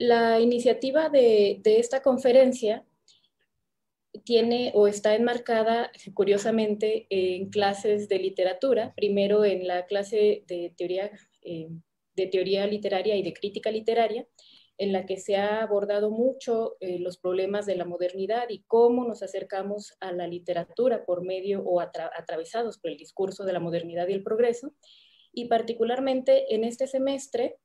la iniciativa de, esta conferencia tiene o está enmarcada, curiosamente, en clases de literatura, primero en la clase de teoría, eh, de teoría literaria y de crítica literaria, en la que se ha abordado mucho eh, los problemas de la modernidad y cómo nos acercamos a la literatura por medio o atravesados por el discurso de la modernidad y el progreso. Y particularmente en este semestre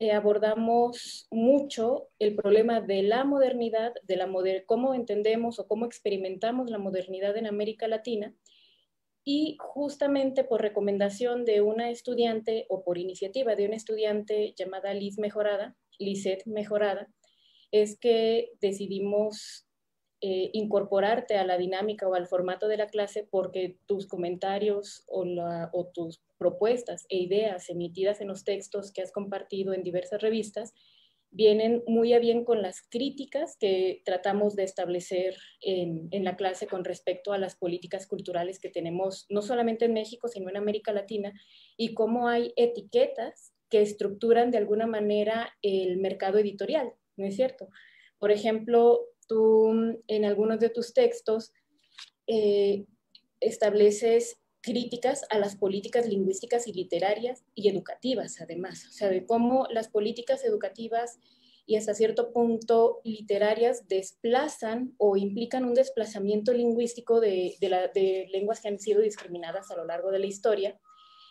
eh, abordamos mucho el problema de la modernidad, de la cómo entendemos o cómo experimentamos la modernidad en América Latina. Y justamente por recomendación de una estudiante o por iniciativa de una estudiante llamada Liz Mejorada, Lizet Mejorada, es que decidimos eh, incorporarte a la dinámica o al formato de la clase porque tus comentarios o, tus propuestas e ideas emitidas en los textos que has compartido en diversas revistas vienen muy a bien con las críticas que tratamos de establecer en la clase con respecto a las políticas culturales que tenemos, no solamente en México, sino en América Latina, y cómo hay etiquetas que estructuran de alguna manera el mercado editorial, ¿no es cierto? Por ejemplo, tú en algunos de tus textos eh, estableces críticas a las políticas lingüísticas y literarias y educativas, además, o sea, de cómo las políticas educativas y hasta cierto punto literarias desplazan o implican un desplazamiento lingüístico de, de, lenguas que han sido discriminadas a lo largo de la historia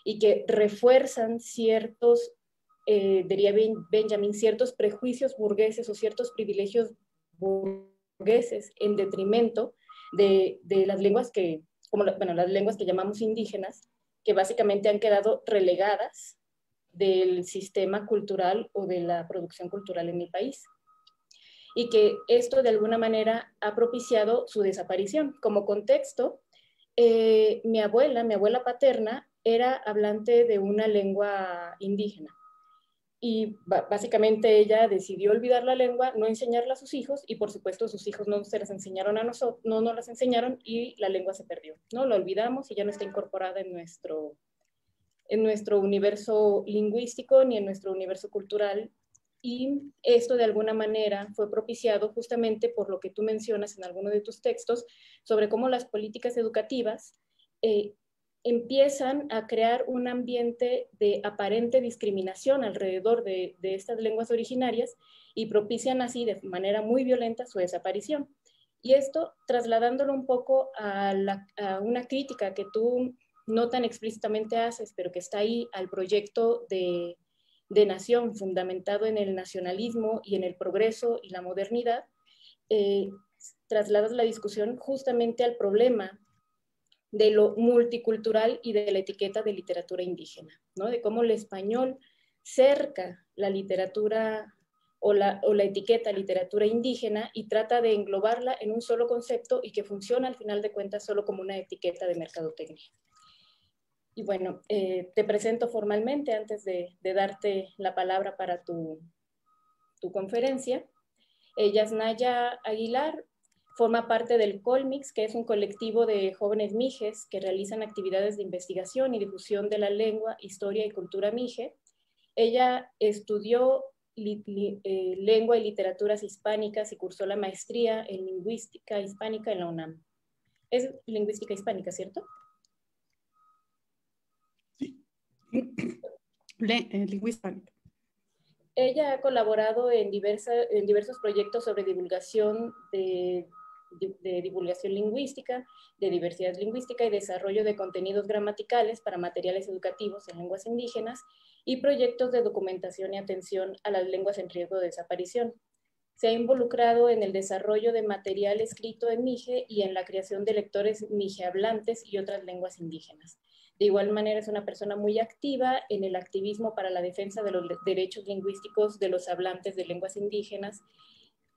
y que refuerzan ciertos, eh, diría Benjamin, ciertos prejuicios burgueses o ciertos privilegios burgueses en detrimento de, las lenguas que, como, bueno, las lenguas que llamamos indígenas, que básicamente han quedado relegadas del sistema cultural o de la producción cultural en mi país. Y que esto de alguna manera ha propiciado su desaparición. Como contexto, eh, mi abuela, mi abuela paterna, era hablante de una lengua indígena y básicamente ella decidió olvidar la lengua, no enseñarla a sus hijos y por supuesto sus hijos no se las enseñaron a nosotros, no nos las enseñaron y la lengua se perdió, ¿no? La olvidamos y ya no está incorporada en nuestro, en nuestro universo lingüístico ni en nuestro universo cultural y esto de alguna manera fue propiciado justamente por lo que tú mencionas en alguno de tus textos sobre cómo las políticas educativas eh, empiezan a crear un ambiente de aparente discriminación alrededor de, estas lenguas originarias y propician así de manera muy violenta su desaparición. Y esto trasladándolo un poco a, una crítica que tú no tan explícitamente haces, pero que está ahí al proyecto de, nación fundamentado en el nacionalismo y en el progreso y la modernidad, eh, trasladas la discusión justamente al problema de lo multicultural y de la etiqueta de literatura indígena, ¿no? de cómo el español cerca la literatura o la, etiqueta literatura indígena y trata de englobarla en un solo concepto y que funciona al final de cuentas solo como una etiqueta de mercadotecnia. Y bueno, eh, te presento formalmente antes de, darte la palabra para tu, tu conferencia. Ella eh, es Naya Aguilar, Forma parte del Colmix, que es un colectivo de jóvenes mijes que realizan actividades de investigación y difusión de la lengua, historia y cultura mije. Ella estudió eh, lengua y literaturas hispánicas y cursó la maestría en lingüística hispánica en la UNAM. Es lingüística hispánica, ¿cierto? Sí. lingüística eh, hispánica. Ella ha colaborado en, en, diversos proyectos sobre divulgación de de divulgación lingüística, de diversidad lingüística y desarrollo de contenidos gramaticales para materiales educativos en lenguas indígenas y proyectos de documentación y atención a las lenguas en riesgo de desaparición. Se ha involucrado en el desarrollo de material escrito en Mije y en la creación de lectores hablantes y otras lenguas indígenas. De igual manera es una persona muy activa en el activismo para la defensa de los derechos lingüísticos de los hablantes de lenguas indígenas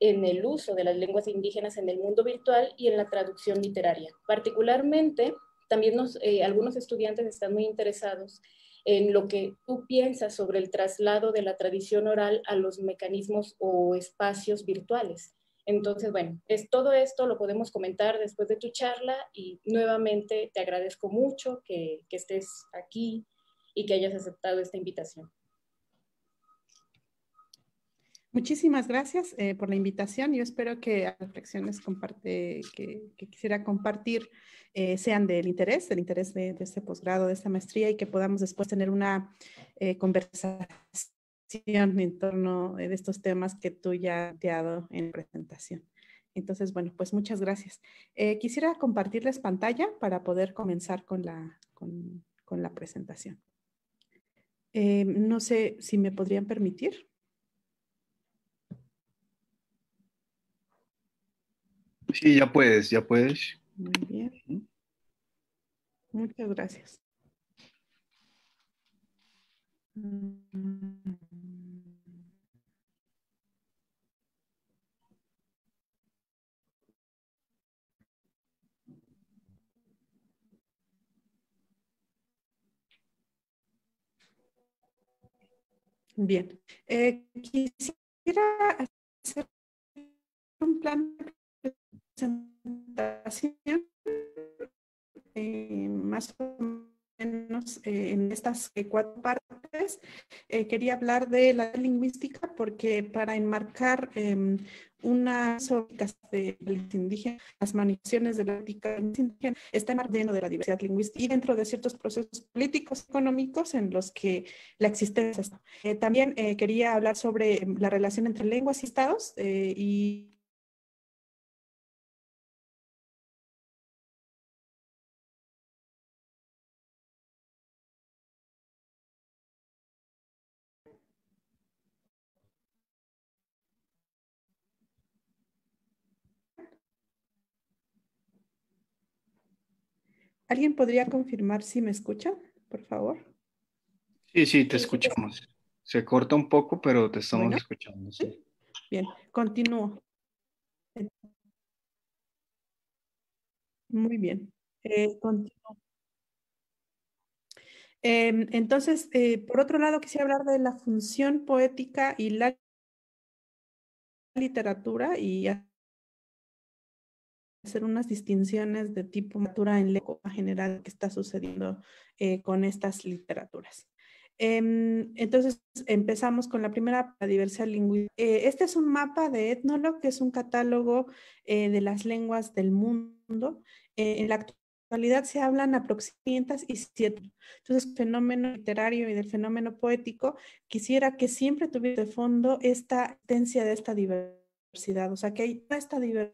en el uso de las lenguas indígenas en el mundo virtual y en la traducción literaria. Particularmente, también eh, algunos estudiantes están muy interesados en lo que tú piensas sobre el traslado de la tradición oral a los mecanismos o espacios virtuales. Entonces, bueno, es todo esto lo podemos comentar después de tu charla y nuevamente te agradezco mucho que estés aquí y que hayas aceptado esta invitación. Muchísimas gracias eh, por la invitación. Yo espero que las reflexiones que, quisiera compartir eh, sean del interés, del interés de, este posgrado, de esta maestría y que podamos después tener una eh, conversación en torno de estos temas que tú ya te has dado en la presentación. Entonces, bueno, pues muchas gracias. quisiera compartirles pantalla para poder comenzar con la, con la presentación. no sé si me podrían permitir. Sí, ya puedes, ya puedes. Muy bien. Muchas gracias. Bien, eh, quisiera hacer un plan presentación, eh, más o menos eh, en estas eh, cuatro partes, quería hablar de la lingüística porque para enmarcar em, unas ópticas de los indígenas, las manifestaciones de la ética indígena, está lleno de la diversidad lingüística y dentro de ciertos procesos políticos, económicos en los que la existencia está. también quería hablar sobre em, la relación entre lenguas y estados y ¿Alguien podría confirmar si me escucha, por favor? Sí, sí, te este, escuchamos. Se corta un poco, pero te estamos escuchando. Bien, continúo. Muy bien. Eh, continúo. Em, entonces, eh, por otro lado, quisiera hablar de la función poética y la literatura y hacer unas distinciones de tipo natura en lengua general que está sucediendo eh, con estas literaturas. Em, entonces empezamos con la primera, la diversidad lingüística. Eh, este es un mapa de Ethnologue, que es un catálogo eh, de las lenguas del mundo. en la actualidad se hablan aproximadamente 700. Entonces, fenómeno literario y del fenómeno poético, quisiera que siempre tuviera de fondo esta tendencia de esta diversidad o sea, que hay esta diversidad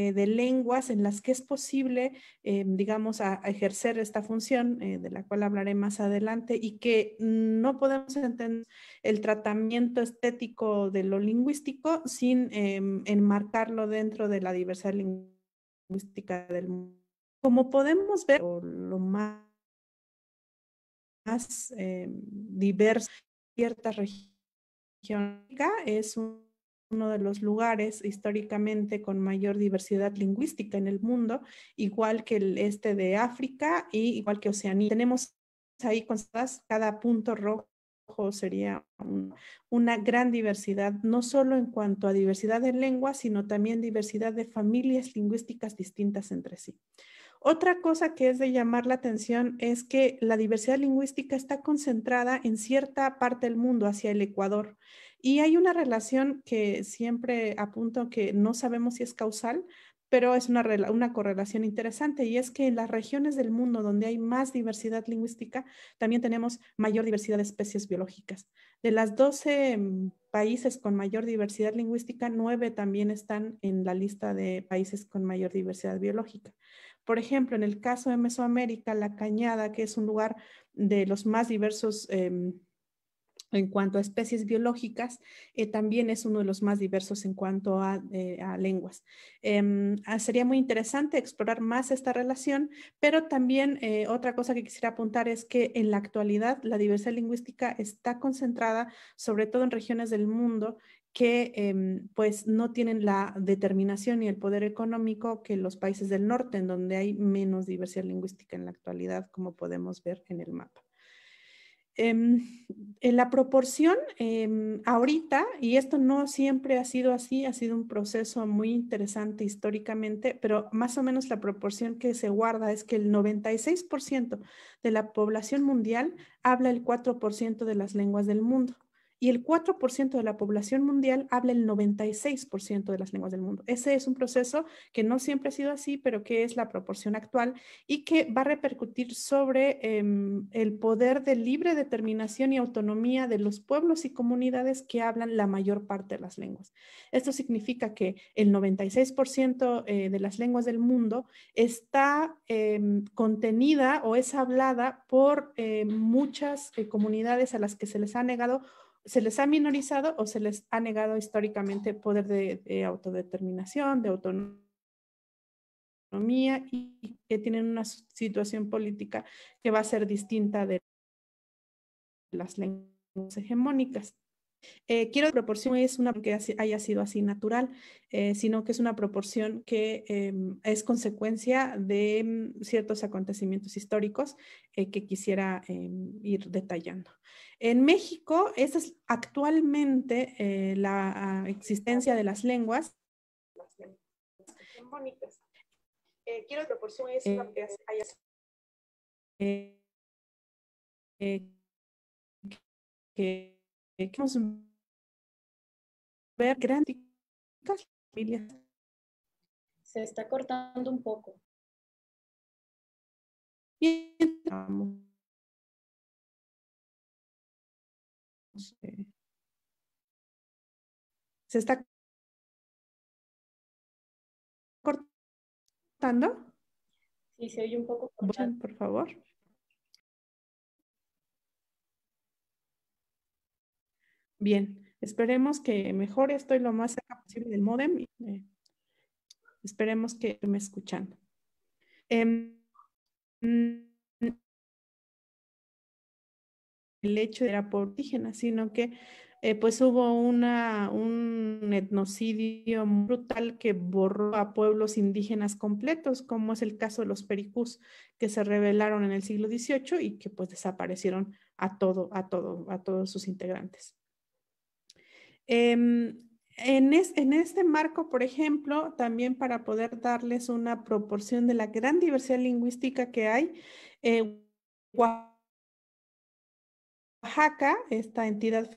eh, de lenguas en las que es posible, eh, digamos, a, ejercer esta función, eh, de la cual hablaré más adelante, y que no podemos entender el tratamiento estético de lo lingüístico sin em, enmarcarlo dentro de la diversidad lingüística del mundo. Como podemos ver, lo más, más em, diverso, cierta es un uno de los lugares históricamente con mayor diversidad lingüística en el mundo, igual que el este de África y igual que Oceanía. Tenemos ahí constadas cada punto rojo sería una gran diversidad, no solo en cuanto a diversidad de lenguas, sino también diversidad de familias lingüísticas distintas entre sí. Otra cosa que es de llamar la atención es que la diversidad lingüística está concentrada en cierta parte del mundo, hacia el Ecuador. Y hay una relación que siempre apunto que no sabemos si es causal, pero es una, una correlación interesante y es que en las regiones del mundo donde hay más diversidad lingüística, también tenemos mayor diversidad de especies biológicas. De las 12 mm, países con mayor diversidad lingüística, 9 también están en la lista de países con mayor diversidad biológica. Por ejemplo, en el caso de Mesoamérica, La Cañada, que es un lugar de los más diversos. Em, en cuanto a especies biológicas, eh, también es uno de los más diversos en cuanto a, eh, lenguas. Em, ah, sería muy interesante explorar más esta relación, pero también eh, otra cosa que quisiera apuntar es que en la actualidad la diversidad lingüística está concentrada sobre todo en regiones del mundo que em, pues no tienen la determinación y el poder económico que los países del norte, en donde hay menos diversidad lingüística en la actualidad, como podemos ver en el mapa. Em, en la proporción em, ahorita, y esto no siempre ha sido así, ha sido un proceso muy interesante históricamente, pero más o menos la proporción que se guarda es que el 96% de la población mundial habla el 4% de las lenguas del mundo y el 4% de la población mundial habla el 96% de las lenguas del mundo. Ese es un proceso que no siempre ha sido así, pero que es la proporción actual y que va a repercutir sobre em, el poder de libre determinación y autonomía de los pueblos y comunidades que hablan la mayor parte de las lenguas. Esto significa que el 96% eh, de las lenguas del mundo está em, contenida o es hablada por eh, muchas eh, comunidades a las que se les ha negado se les ha minorizado o se les ha negado históricamente poder de, autodeterminación, de autonomía y que tienen una situación política que va a ser distinta de las lenguas hegemónicas. Eh, quiero proporción es una que haya sido así natural, eh, sino que es una proporción que em, es consecuencia de em, ciertos acontecimientos históricos eh, que quisiera em, ir detallando. En México, esa es actualmente la ah, existencia de las lenguas. quiero es una que haya que eh, queremos ver grandes familias. Se está cortando un poco. Se está cortando. Sí, se oye un poco. Por favor. Bien, esperemos que mejore. Estoy lo más cerca posible del modem. Y, eh, esperemos que me escuchan. Em, el hecho era por indígena, sino que eh, pues hubo una, un etnocidio brutal que borró a pueblos indígenas completos, como es el caso de los pericús que se rebelaron en el siglo XVIII y que pues desaparecieron a todo, a todo, a todos sus integrantes. Em, en, este marco, por ejemplo, también para poder darles una proporción de la gran diversidad lingüística que hay, eh, Oaxaca, esta entidad,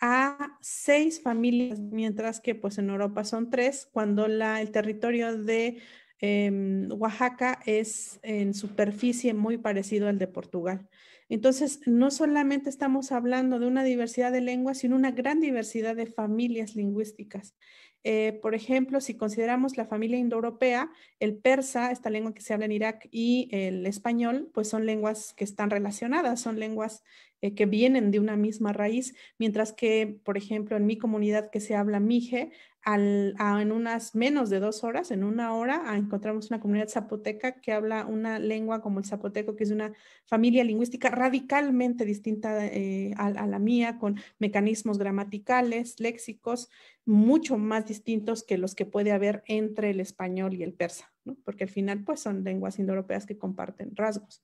a seis familias, mientras que pues, en Europa son tres, cuando el territorio de em, Oaxaca es en superficie muy parecido al de Portugal. Entonces, no solamente estamos hablando de una diversidad de lenguas, sino una gran diversidad de familias lingüísticas. Eh, por ejemplo, si consideramos la familia indoeuropea, el persa, esta lengua que se habla en Irak, y el español, pues son lenguas que están relacionadas, son lenguas eh, que vienen de una misma raíz, mientras que, por ejemplo, en mi comunidad que se habla mije, en unas menos de dos horas, en una hora, ah, encontramos una comunidad zapoteca que habla una lengua como el zapoteco, que es una familia lingüística radicalmente distinta eh, a, la mía, con mecanismos gramaticales, léxicos, mucho más distintos que los que puede haber entre el español y el persa, porque al final pues son lenguas indoeuropeas que comparten rasgos.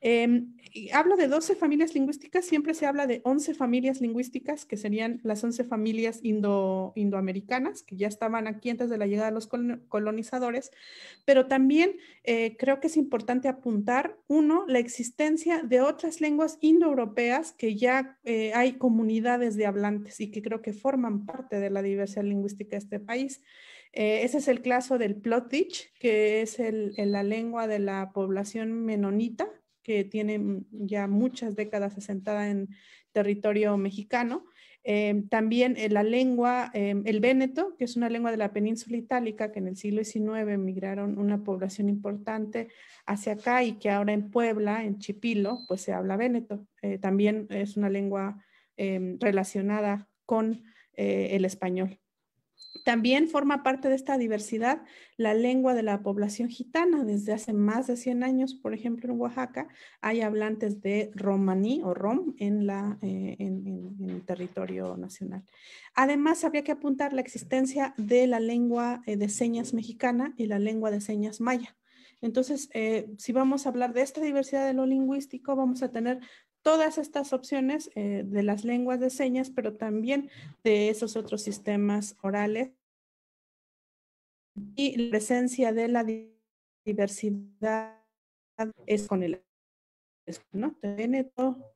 Em, hablo de 12 familias lingüísticas, siempre se habla de 11 familias lingüísticas, que serían las 11 familias indo, indoamericanas, que ya estaban aquí antes de la llegada de los colonizadores, pero también eh, creo que es importante apuntar, uno, la existencia de otras lenguas indoeuropeas que ya eh, hay comunidades de hablantes y que creo que forman parte de la diversidad lingüística de este país. Eh, ese es el caso del Plotich, que es la lengua de la población menonita, que tiene mm, ya muchas décadas asentada en territorio mexicano. Eh, también eh, la lengua, eh, el véneto, que es una lengua de la península itálica, que en el siglo XIX emigraron una población importante hacia acá y que ahora en Puebla, en Chipilo, pues se habla véneto. también es una lengua em, relacionada con el español. También forma parte de esta diversidad la lengua de la población gitana. Desde hace más de 100 años, por ejemplo, en Oaxaca hay hablantes de romaní o rom eh, en, en, el territorio nacional. Además, habría que apuntar la existencia de la lengua eh, de señas mexicana y la lengua de señas maya. Entonces, eh, si vamos a hablar de esta diversidad de lo lingüístico, vamos a tener todas estas opciones eh, de las lenguas de señas, pero también de esos otros sistemas orales y la presencia de la diversidad es con el ¿no?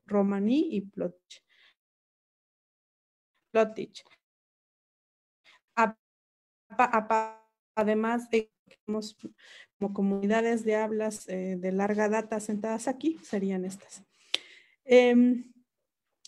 romaní y plotich. Plotich. Además de como comunidades de hablas eh, de larga data sentadas aquí, serían estas. Em,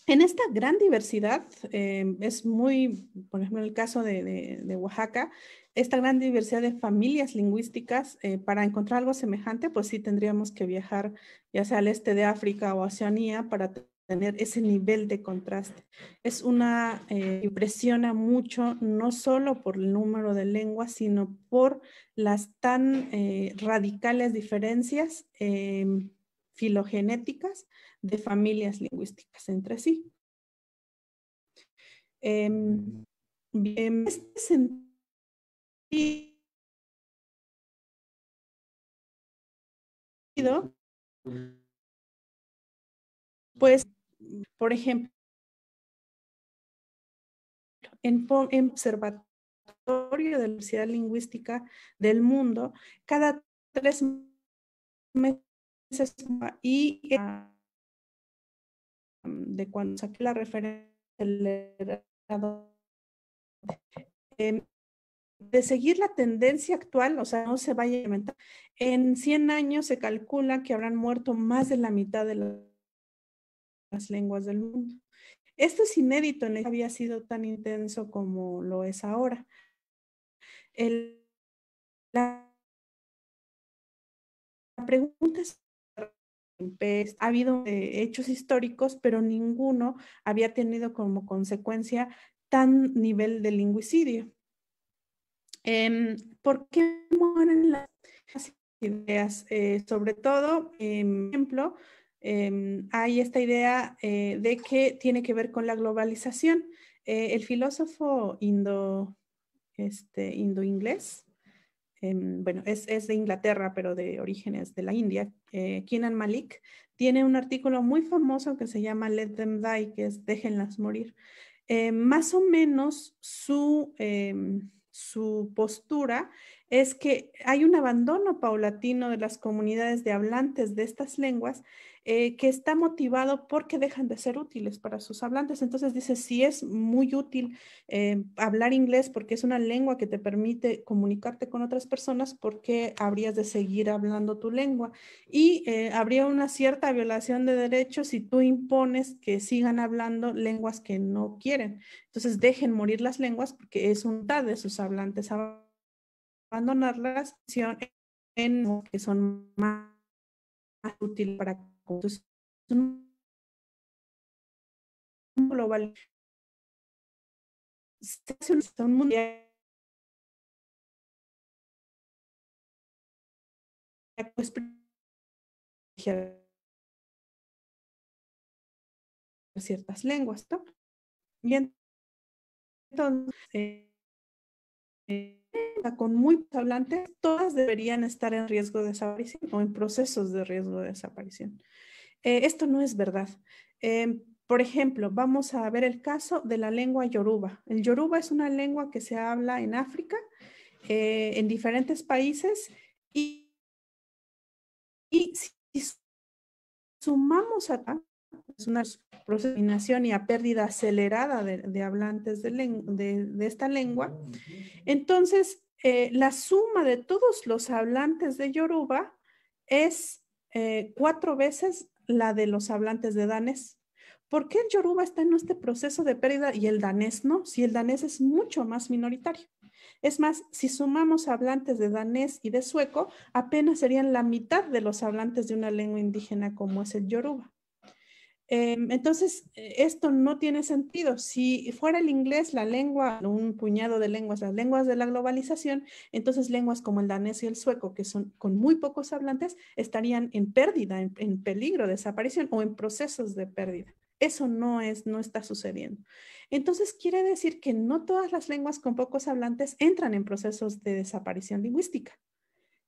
en esta gran diversidad, em, es muy, por ejemplo, en el caso de, Oaxaca, esta gran diversidad de familias lingüísticas, eh, para encontrar algo semejante, pues sí tendríamos que viajar ya sea al este de África o Oceanía para tener ese nivel de contraste. Es una, eh, impresiona mucho, no solo por el número de lenguas, sino por las tan eh, radicales diferencias em, filogenéticas de familias lingüísticas entre sí. Em, en este sentido, pues, por ejemplo, en, observatorio de la Universidad Lingüística del Mundo, cada tres meses y de cuando saqué la referencia em, de seguir la tendencia actual, o sea, no se vaya a inventar. En 100 años se calcula que habrán muerto más de la mitad de las lenguas del mundo. Esto es inédito, no había sido tan intenso como lo es ahora. la pregunta es ha habido eh, hechos históricos, pero ninguno había tenido como consecuencia tan nivel de lingüicidio. Em, ¿Por qué mueren las ideas? Eh, sobre todo, por em, ejemplo, em, hay esta idea eh, de que tiene que ver con la globalización. el filósofo indo, este, indo inglés, Em, bueno, es, de Inglaterra, pero de orígenes de la India, eh, Kinan Malik, tiene un artículo muy famoso que se llama Let Them Die, que es Déjenlas morir. Eh, más o menos su, em, su postura es que hay un abandono paulatino de las comunidades de hablantes de estas lenguas eh, que está motivado porque dejan de ser útiles para sus hablantes. Entonces dice, si es muy útil eh, hablar inglés porque es una lengua que te permite comunicarte con otras personas, porque habrías de seguir hablando tu lengua? Y eh, habría una cierta violación de derechos si tú impones que sigan hablando lenguas que no quieren. Entonces dejen morir las lenguas porque es un de sus Hablantes abandonar la acción en que son más, útiles para entonces, un global se hace un mundial pues ciertas lenguas, ¿no? Y entonces, eh, con muy hablantes, todas deberían estar en riesgo de desaparición o en procesos de riesgo de desaparición. Eh, esto no es verdad. Em, por ejemplo, vamos a ver el caso de la lengua yoruba. El yoruba es una lengua que se habla en África, eh, en diferentes países, y, y si sumamos a es una proseminación y a pérdida acelerada de, hablantes de, esta lengua. Entonces, eh, la suma de todos los hablantes de Yoruba es eh, cuatro veces la de los hablantes de danés. ¿Por qué el Yoruba está en este proceso de pérdida y el danés no? Si el danés es mucho más minoritario. Es más, si sumamos hablantes de danés y de sueco, apenas serían la mitad de los hablantes de una lengua indígena como es el Yoruba. Em, entonces, eh, esto no tiene sentido. Si fuera el inglés la lengua, un puñado de lenguas, las lenguas de la globalización, entonces lenguas como el danés y el sueco, que son con muy pocos hablantes, estarían en pérdida, en, peligro de desaparición o en procesos de pérdida. Eso no es, no está sucediendo. Entonces quiere decir que no todas las lenguas con pocos hablantes entran en procesos de desaparición lingüística.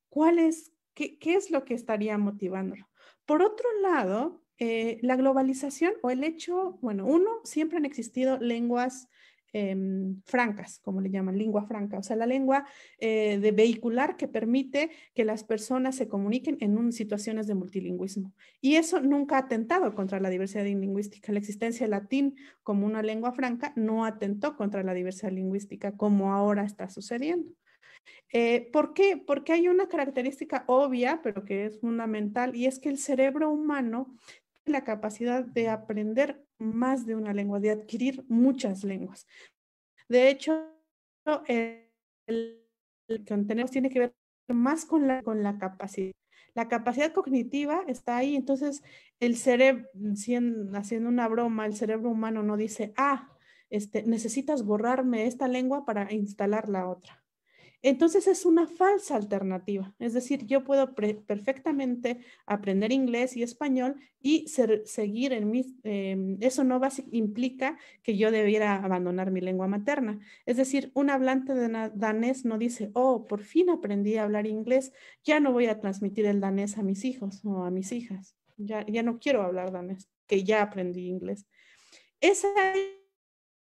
¿Cuál es, qué es lo que estaría motivándolo? Por otro lado, eh, la globalización o el hecho, bueno, uno, siempre han existido lenguas em, francas, como le llaman, lengua franca, o sea, la lengua eh, de vehicular que permite que las personas se comuniquen en situaciones de multilingüismo. Y eso nunca ha atentado contra la diversidad lingüística. La existencia del latín como una lengua franca no atentó contra la diversidad lingüística como ahora está sucediendo. Eh, ¿Por qué? Porque hay una característica obvia, pero que es fundamental, y es que el cerebro humano la capacidad de aprender más de una lengua, de adquirir muchas lenguas. De hecho, el, que tenemos tiene que ver más con la, con la capacidad. La capacidad cognitiva está ahí, entonces el cerebro, haciendo una broma, el cerebro humano no dice, ah, este, necesitas borrarme esta lengua para instalar la otra. Entonces es una falsa alternativa. Es decir, yo puedo perfectamente aprender inglés y español y seguir en mi... Em, eso no implica que yo debiera abandonar mi lengua materna. Es decir, un hablante de danés no dice, oh, por fin aprendí a hablar inglés, ya no voy a transmitir el danés a mis hijos o a mis hijas. Ya, ya no quiero hablar danés, que ya aprendí inglés. Esa es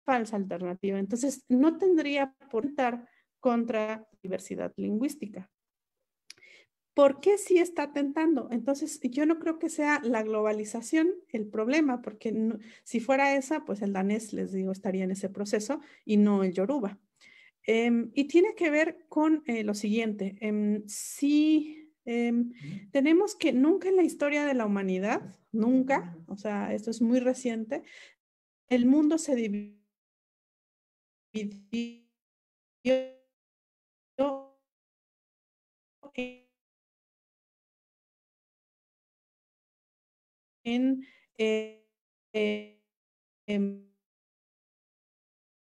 falsa alternativa. Entonces, no tendría por estar contra diversidad lingüística. ¿Por qué sí está atentando? Entonces, yo no creo que sea la globalización el problema, porque si fuera esa, pues el danés, les digo, estaría en ese proceso y no el yoruba. Em, y tiene que ver con eh, lo siguiente, em, si em, tenemos que nunca en la historia de la humanidad, nunca, o sea, esto es muy reciente, el mundo se dividió en, eh, eh, em,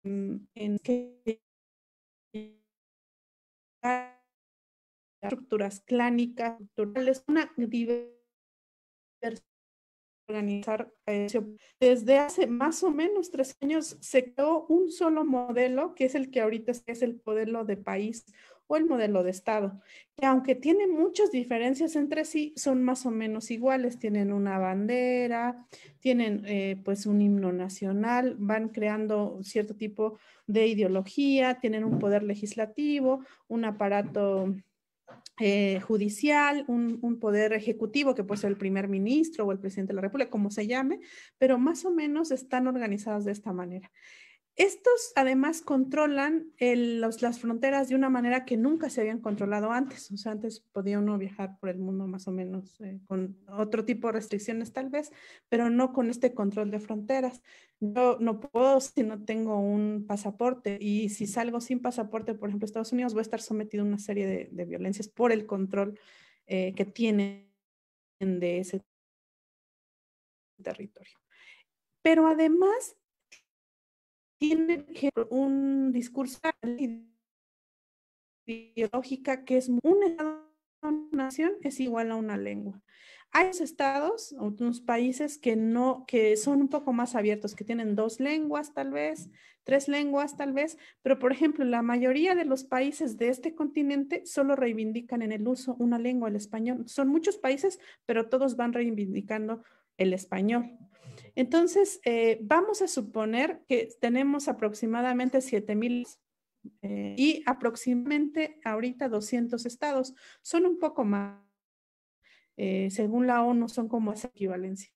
estructuras clánicas, estructurales, una diversidad organizar desde hace más o menos tres años se creó un solo modelo que es el que ahorita es el modelo de país o el modelo de Estado, que aunque tienen muchas diferencias entre sí, son más o menos iguales, tienen una bandera, tienen eh, pues un himno nacional, van creando cierto tipo de ideología, tienen un poder legislativo, un aparato eh, judicial, un, un, poder ejecutivo que puede ser el primer ministro o el presidente de la República, como se llame, pero más o menos están organizadas de esta manera. Estos además controlan las fronteras de una manera que nunca se habían controlado antes. O sea, antes podía uno viajar por el mundo más o menos eh, con otro tipo de restricciones tal vez, pero no con este control de fronteras. Yo no puedo si no tengo un pasaporte y si salgo sin pasaporte, por ejemplo, a Estados Unidos, voy a estar sometido a una serie de, violencias por el control eh, que tienen de ese territorio. Pero además tiene un discurso ideológico que es una nación es igual a una lengua. Hay estados, unos países que no, que son un poco más abiertos, que tienen dos lenguas tal vez, tres lenguas tal vez, pero por ejemplo, la mayoría de los países de este continente solo reivindican en el uso una lengua, el español. Son muchos países, pero todos van reivindicando el español. Entonces, eh, vamos a suponer que tenemos aproximadamente 7000 eh, y aproximadamente ahorita 200 estados. Son un poco más, eh, según la ONU, son como esa equivalencia.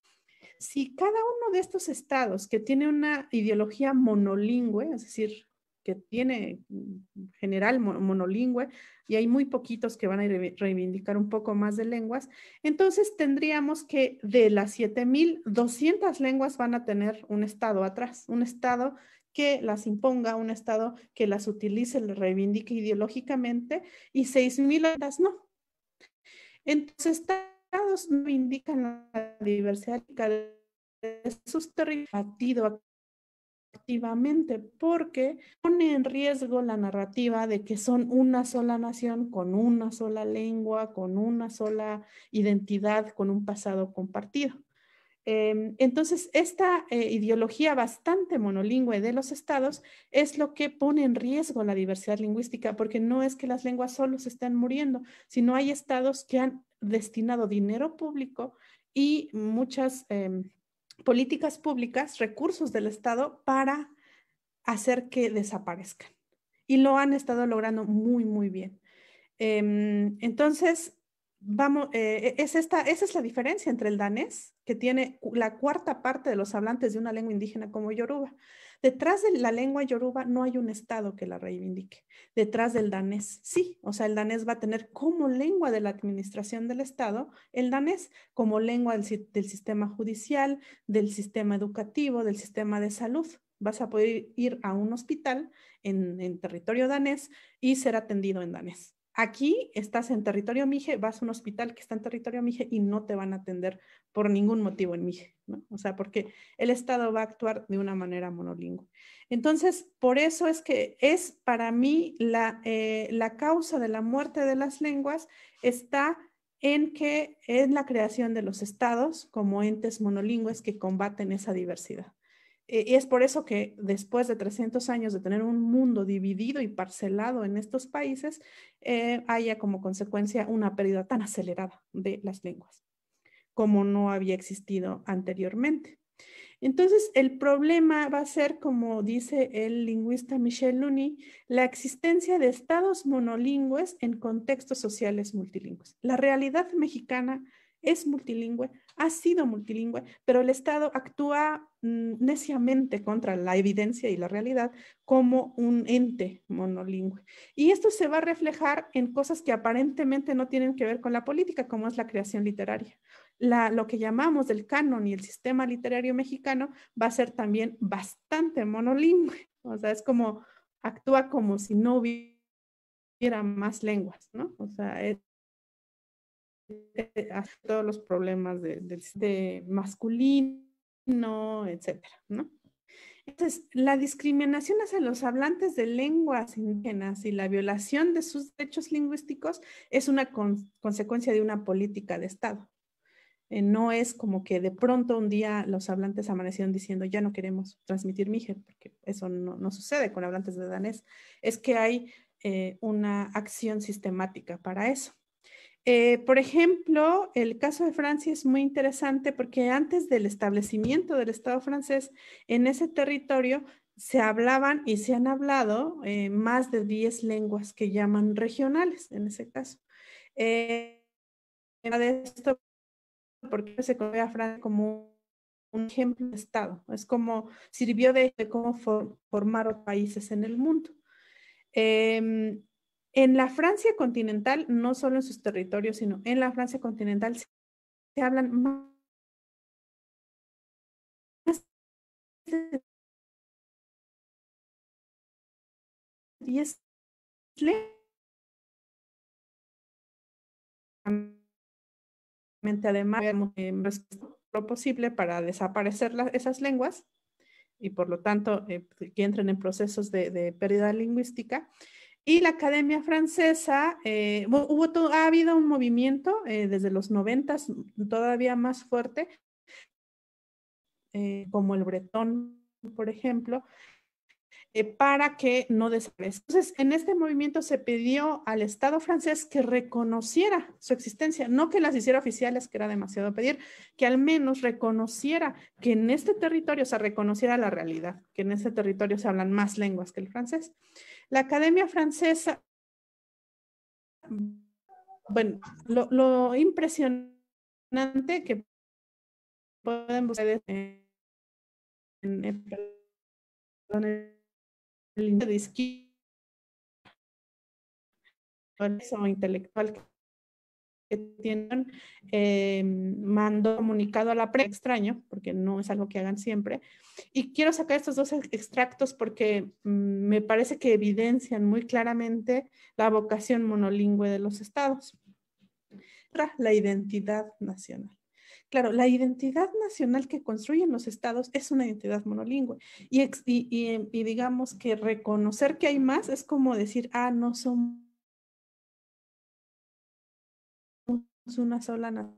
Si cada uno de estos estados que tiene una ideología monolingüe, es decir, que tiene mm, general monolingüe y hay muy poquitos que van a reivindicar un poco más de lenguas. Entonces tendríamos que de las 7.200 lenguas van a tener un Estado atrás, un Estado que las imponga, un Estado que las utilice, las reivindique ideológicamente y 6.000 no. Entonces, Estados no indican la diversidad de sus territorios, activamente porque pone en riesgo la narrativa de que son una sola nación con una sola lengua, con una sola identidad, con un pasado compartido. Em, entonces, esta eh, ideología bastante monolingüe de los estados es lo que pone en riesgo la diversidad lingüística, porque no es que las lenguas solo se estén muriendo, sino hay estados que han destinado dinero público y muchas... Em, políticas públicas, recursos del Estado para hacer que desaparezcan. Y lo han estado logrando muy, muy bien. Em, entonces, vamos, eh, es esta, esa es la diferencia entre el danés, que tiene la cuarta parte de los hablantes de una lengua indígena como Yoruba. Detrás de la lengua yoruba no hay un Estado que la reivindique. Detrás del danés, sí. O sea, el danés va a tener como lengua de la administración del Estado el danés, como lengua del, sistema judicial, del sistema educativo, del sistema de salud. Vas a poder ir a un hospital en territorio danés y ser atendido en danés. Aquí estás en territorio Mije, vas a un hospital que está en territorio Mije y no te van a atender por ningún motivo en Mije, ¿no? O sea, porque el Estado va a actuar de una manera monolingüe. Entonces, por eso es que es para mí la, eh, la causa de la muerte de las lenguas está en que es la creación de los estados como entes monolingües que combaten esa diversidad. Eh, y es por eso que después de 300 años de tener un mundo dividido y parcelado en estos países, eh, haya como consecuencia una pérdida tan acelerada de las lenguas, como no había existido anteriormente. Entonces, el problema va a ser, como dice el lingüista Michel Luni, la existencia de estados monolingües en contextos sociales multilingües. La realidad mexicana es multilingüe ha sido multilingüe, pero el Estado actúa mm, neciamente contra la evidencia y la realidad como un ente monolingüe. Y esto se va a reflejar en cosas que aparentemente no tienen que ver con la política, como es la creación literaria. La, lo que llamamos el canon y el sistema literario mexicano va a ser también bastante monolingüe. O sea, es como, actúa como si no hubiera más lenguas, ¿no? O sea, es, eh, todos los problemas de, de, masculino, etcétera, Entonces, la discriminación hacia los hablantes de lenguas indígenas y la violación de sus derechos lingüísticos es una consecuencia de una política de Estado. Eh, no es como que de pronto un día los hablantes amanecieron diciendo ya no queremos transmitir Mije, porque eso no, sucede con hablantes de danés. Es que hay eh, una acción sistemática para eso. Eh, por ejemplo, el caso de Francia es muy interesante porque antes del establecimiento del Estado francés en ese territorio se hablaban y se han hablado eh, más de 10 lenguas que llaman regionales en ese caso. Eh, de esto, porque se conoce a Francia como un ejemplo de Estado, es como sirvió de, cómo formar países en el mundo. Em, en la Francia continental, no solo en sus territorios, sino en la Francia continental se, hablan más de 10 además lo posible para desaparecer esas lenguas y por lo tanto eh, que entren en procesos de, de pérdida lingüística y la Academia Francesa, eh, ha habido un movimiento eh, desde los noventas mm, todavía más fuerte, eh, como el bretón, por ejemplo, para que no desaparezca. Entonces, en este movimiento se pidió al Estado francés que reconociera su existencia, no que las hiciera oficiales, que era demasiado pedir, que al menos reconociera que en este territorio se reconociera la realidad, que en este territorio se hablan más lenguas que el francés. La Academia Francesa, bueno, lo, lo impresionante que pueden ustedes en, el, en o e intelectual que tienen, em, mando comunicado a la prensa, extraño, porque no es algo que hagan siempre. Y quiero sacar estos dos extractos porque mm, me parece que evidencian muy claramente la vocación monolingüe de los estados. La identidad nacional. Claro, la identidad nacional que construyen los estados es una identidad monolingüe. Y, digamos que reconocer que hay más es como decir, ah, no somos una sola nación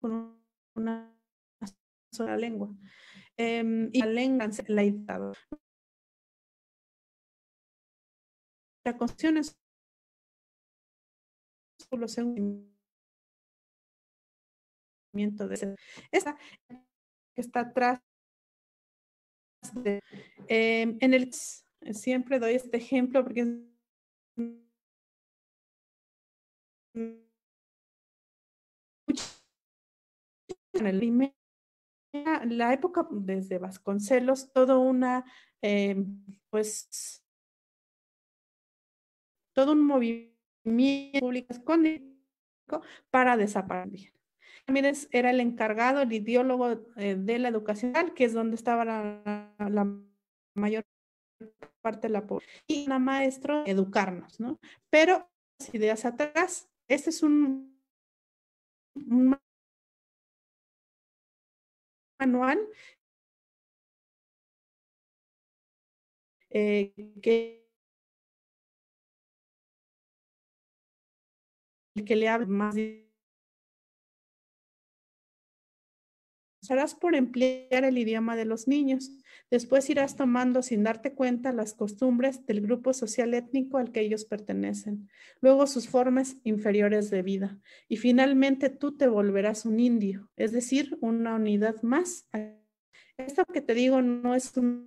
con una sola lengua. Em, y la lengua la idea. La cuestión es los movimiento de esa que está atrás de, em, en el siempre doy este ejemplo porque en la época desde Vasconcelos, todo una, em, pues, todo un movimiento público para desaparecer. También era el encargado, el ideólogo eh, de la educación, que es donde estaba la, mayor parte de la población. Y una maestro, educarnos, ¿no? Pero las ideas atrás este es un, manual eh, que, que le habla más usarás por emplear el idioma de los niños. Después irás tomando sin darte cuenta las costumbres del grupo social étnico al que ellos pertenecen, luego sus formas inferiores de vida y finalmente tú te volverás un indio, es decir, una unidad más. Esto que te digo no es una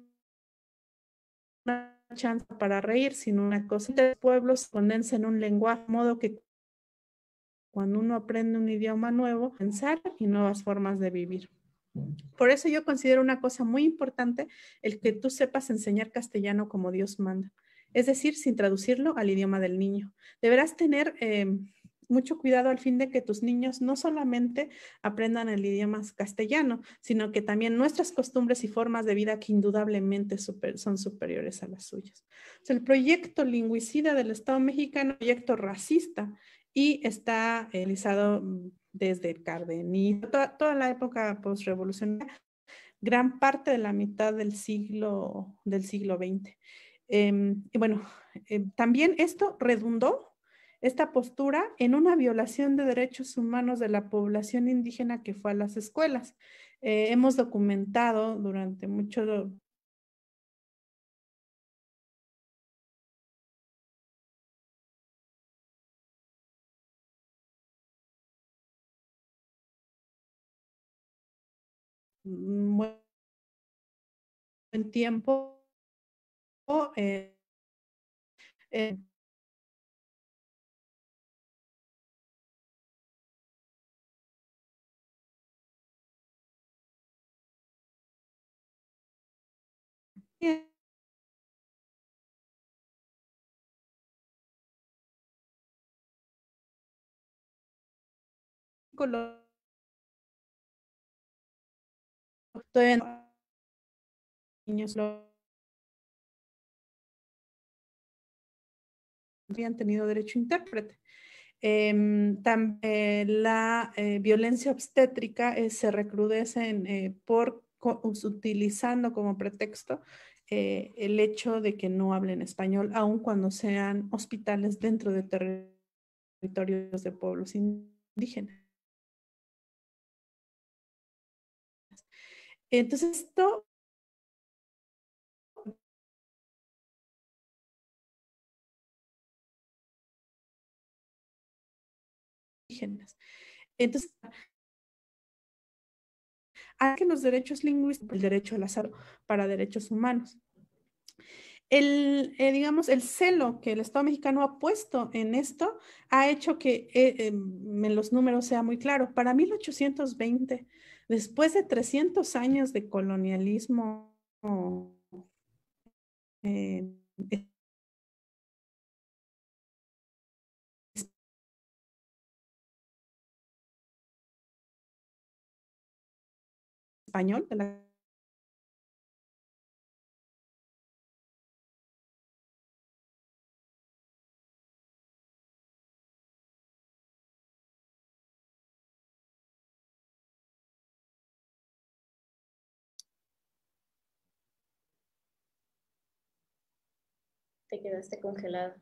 chance para reír, sino una cosa. Los pueblos condensan en un lenguaje, modo que cuando uno aprende un idioma nuevo, pensar y nuevas formas de vivir. Por eso yo considero una cosa muy importante el que tú sepas enseñar castellano como Dios manda, es decir, sin traducirlo al idioma del niño. Deberás tener eh, mucho cuidado al fin de que tus niños no solamente aprendan el idioma castellano, sino que también nuestras costumbres y formas de vida que indudablemente son superiores a las suyas. el proyecto lingüicida del Estado mexicano, proyecto racista, y está realizado mm, desde el toda, la época postrevolucionaria, gran parte de la mitad del siglo, del siglo XX. Em, y bueno, eh, también esto redundó esta postura en una violación de derechos humanos de la población indígena que fue a las escuelas. Eh, hemos documentado durante mucho buen tiempo. Eh, eh, color todavía no niños lo habían tenido derecho a intérprete. Em, también la eh, violencia obstétrica eh, se recrudece eh, por utilizando como pretexto el hecho de que no hablen español, aun cuando sean hospitales dentro de territorios de pueblos indígenas. Entonces, esto Entonces, hay que los derechos lingüísticos, el derecho al azar para derechos humanos. El, eh, digamos, el celo que el Estado mexicano ha puesto en esto ha hecho que eh, em, en los números sea muy claro. Para 1820, Después de 300 años de colonialismo eh, español Te quedaste congelado.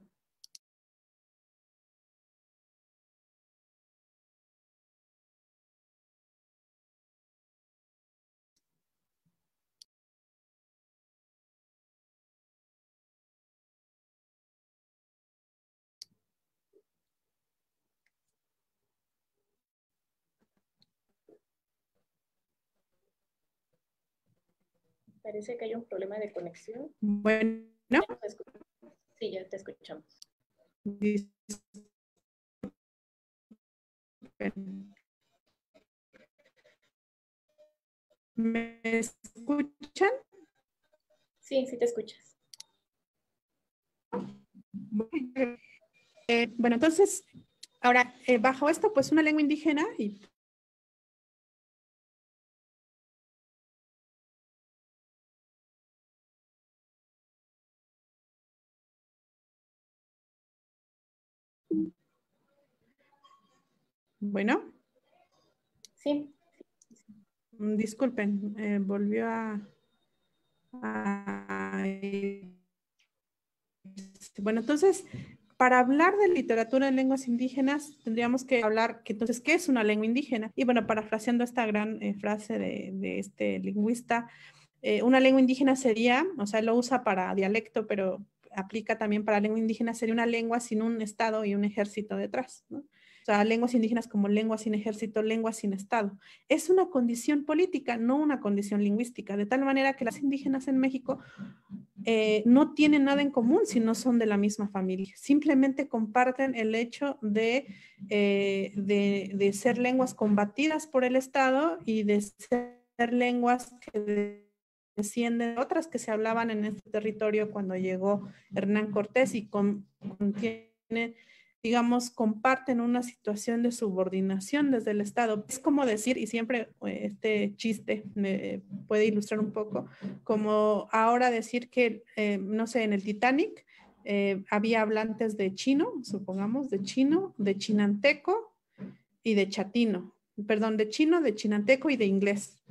Parece que hay un problema de conexión. Bueno. ¿No? Sí, ya te escuchamos. ¿Me escuchan? Sí, sí te escuchas. bueno, eh, entonces, ahora, eh, bajo esto, pues una lengua indígena y Bueno. Sí. Mm, disculpen, eh, volvió a, este, Bueno, entonces, para hablar de literatura en lenguas indígenas, tendríamos que hablar que entonces, ¿qué es una lengua indígena? Y bueno, parafraseando esta gran eh, frase de, este lingüista, eh, una lengua indígena sería, o sea, lo usa para dialecto, pero aplica también para lengua indígena, sería una lengua sin un Estado y un ejército detrás, ¿no? sea, lenguas indígenas como lenguas sin ejército, lengua sin Estado. Es una condición política, no una condición lingüística, de tal manera que las indígenas en México eh, no tienen nada en común si no son de la misma familia. Simplemente comparten el hecho eh, de, de, ser lenguas combatidas por el Estado y de ser lenguas que descienden de otras que se hablaban en este territorio cuando llegó Hernán Cortés y con, contiene digamos, comparten una situación de subordinación desde el Estado. Es como decir, y siempre eh, este chiste me puede ilustrar un poco, como ahora decir que, eh, no sé, en el Titanic eh, había hablantes de chino, supongamos, de chino, de chinanteco y de chatino, perdón, de chino, de chinanteco y de inglés.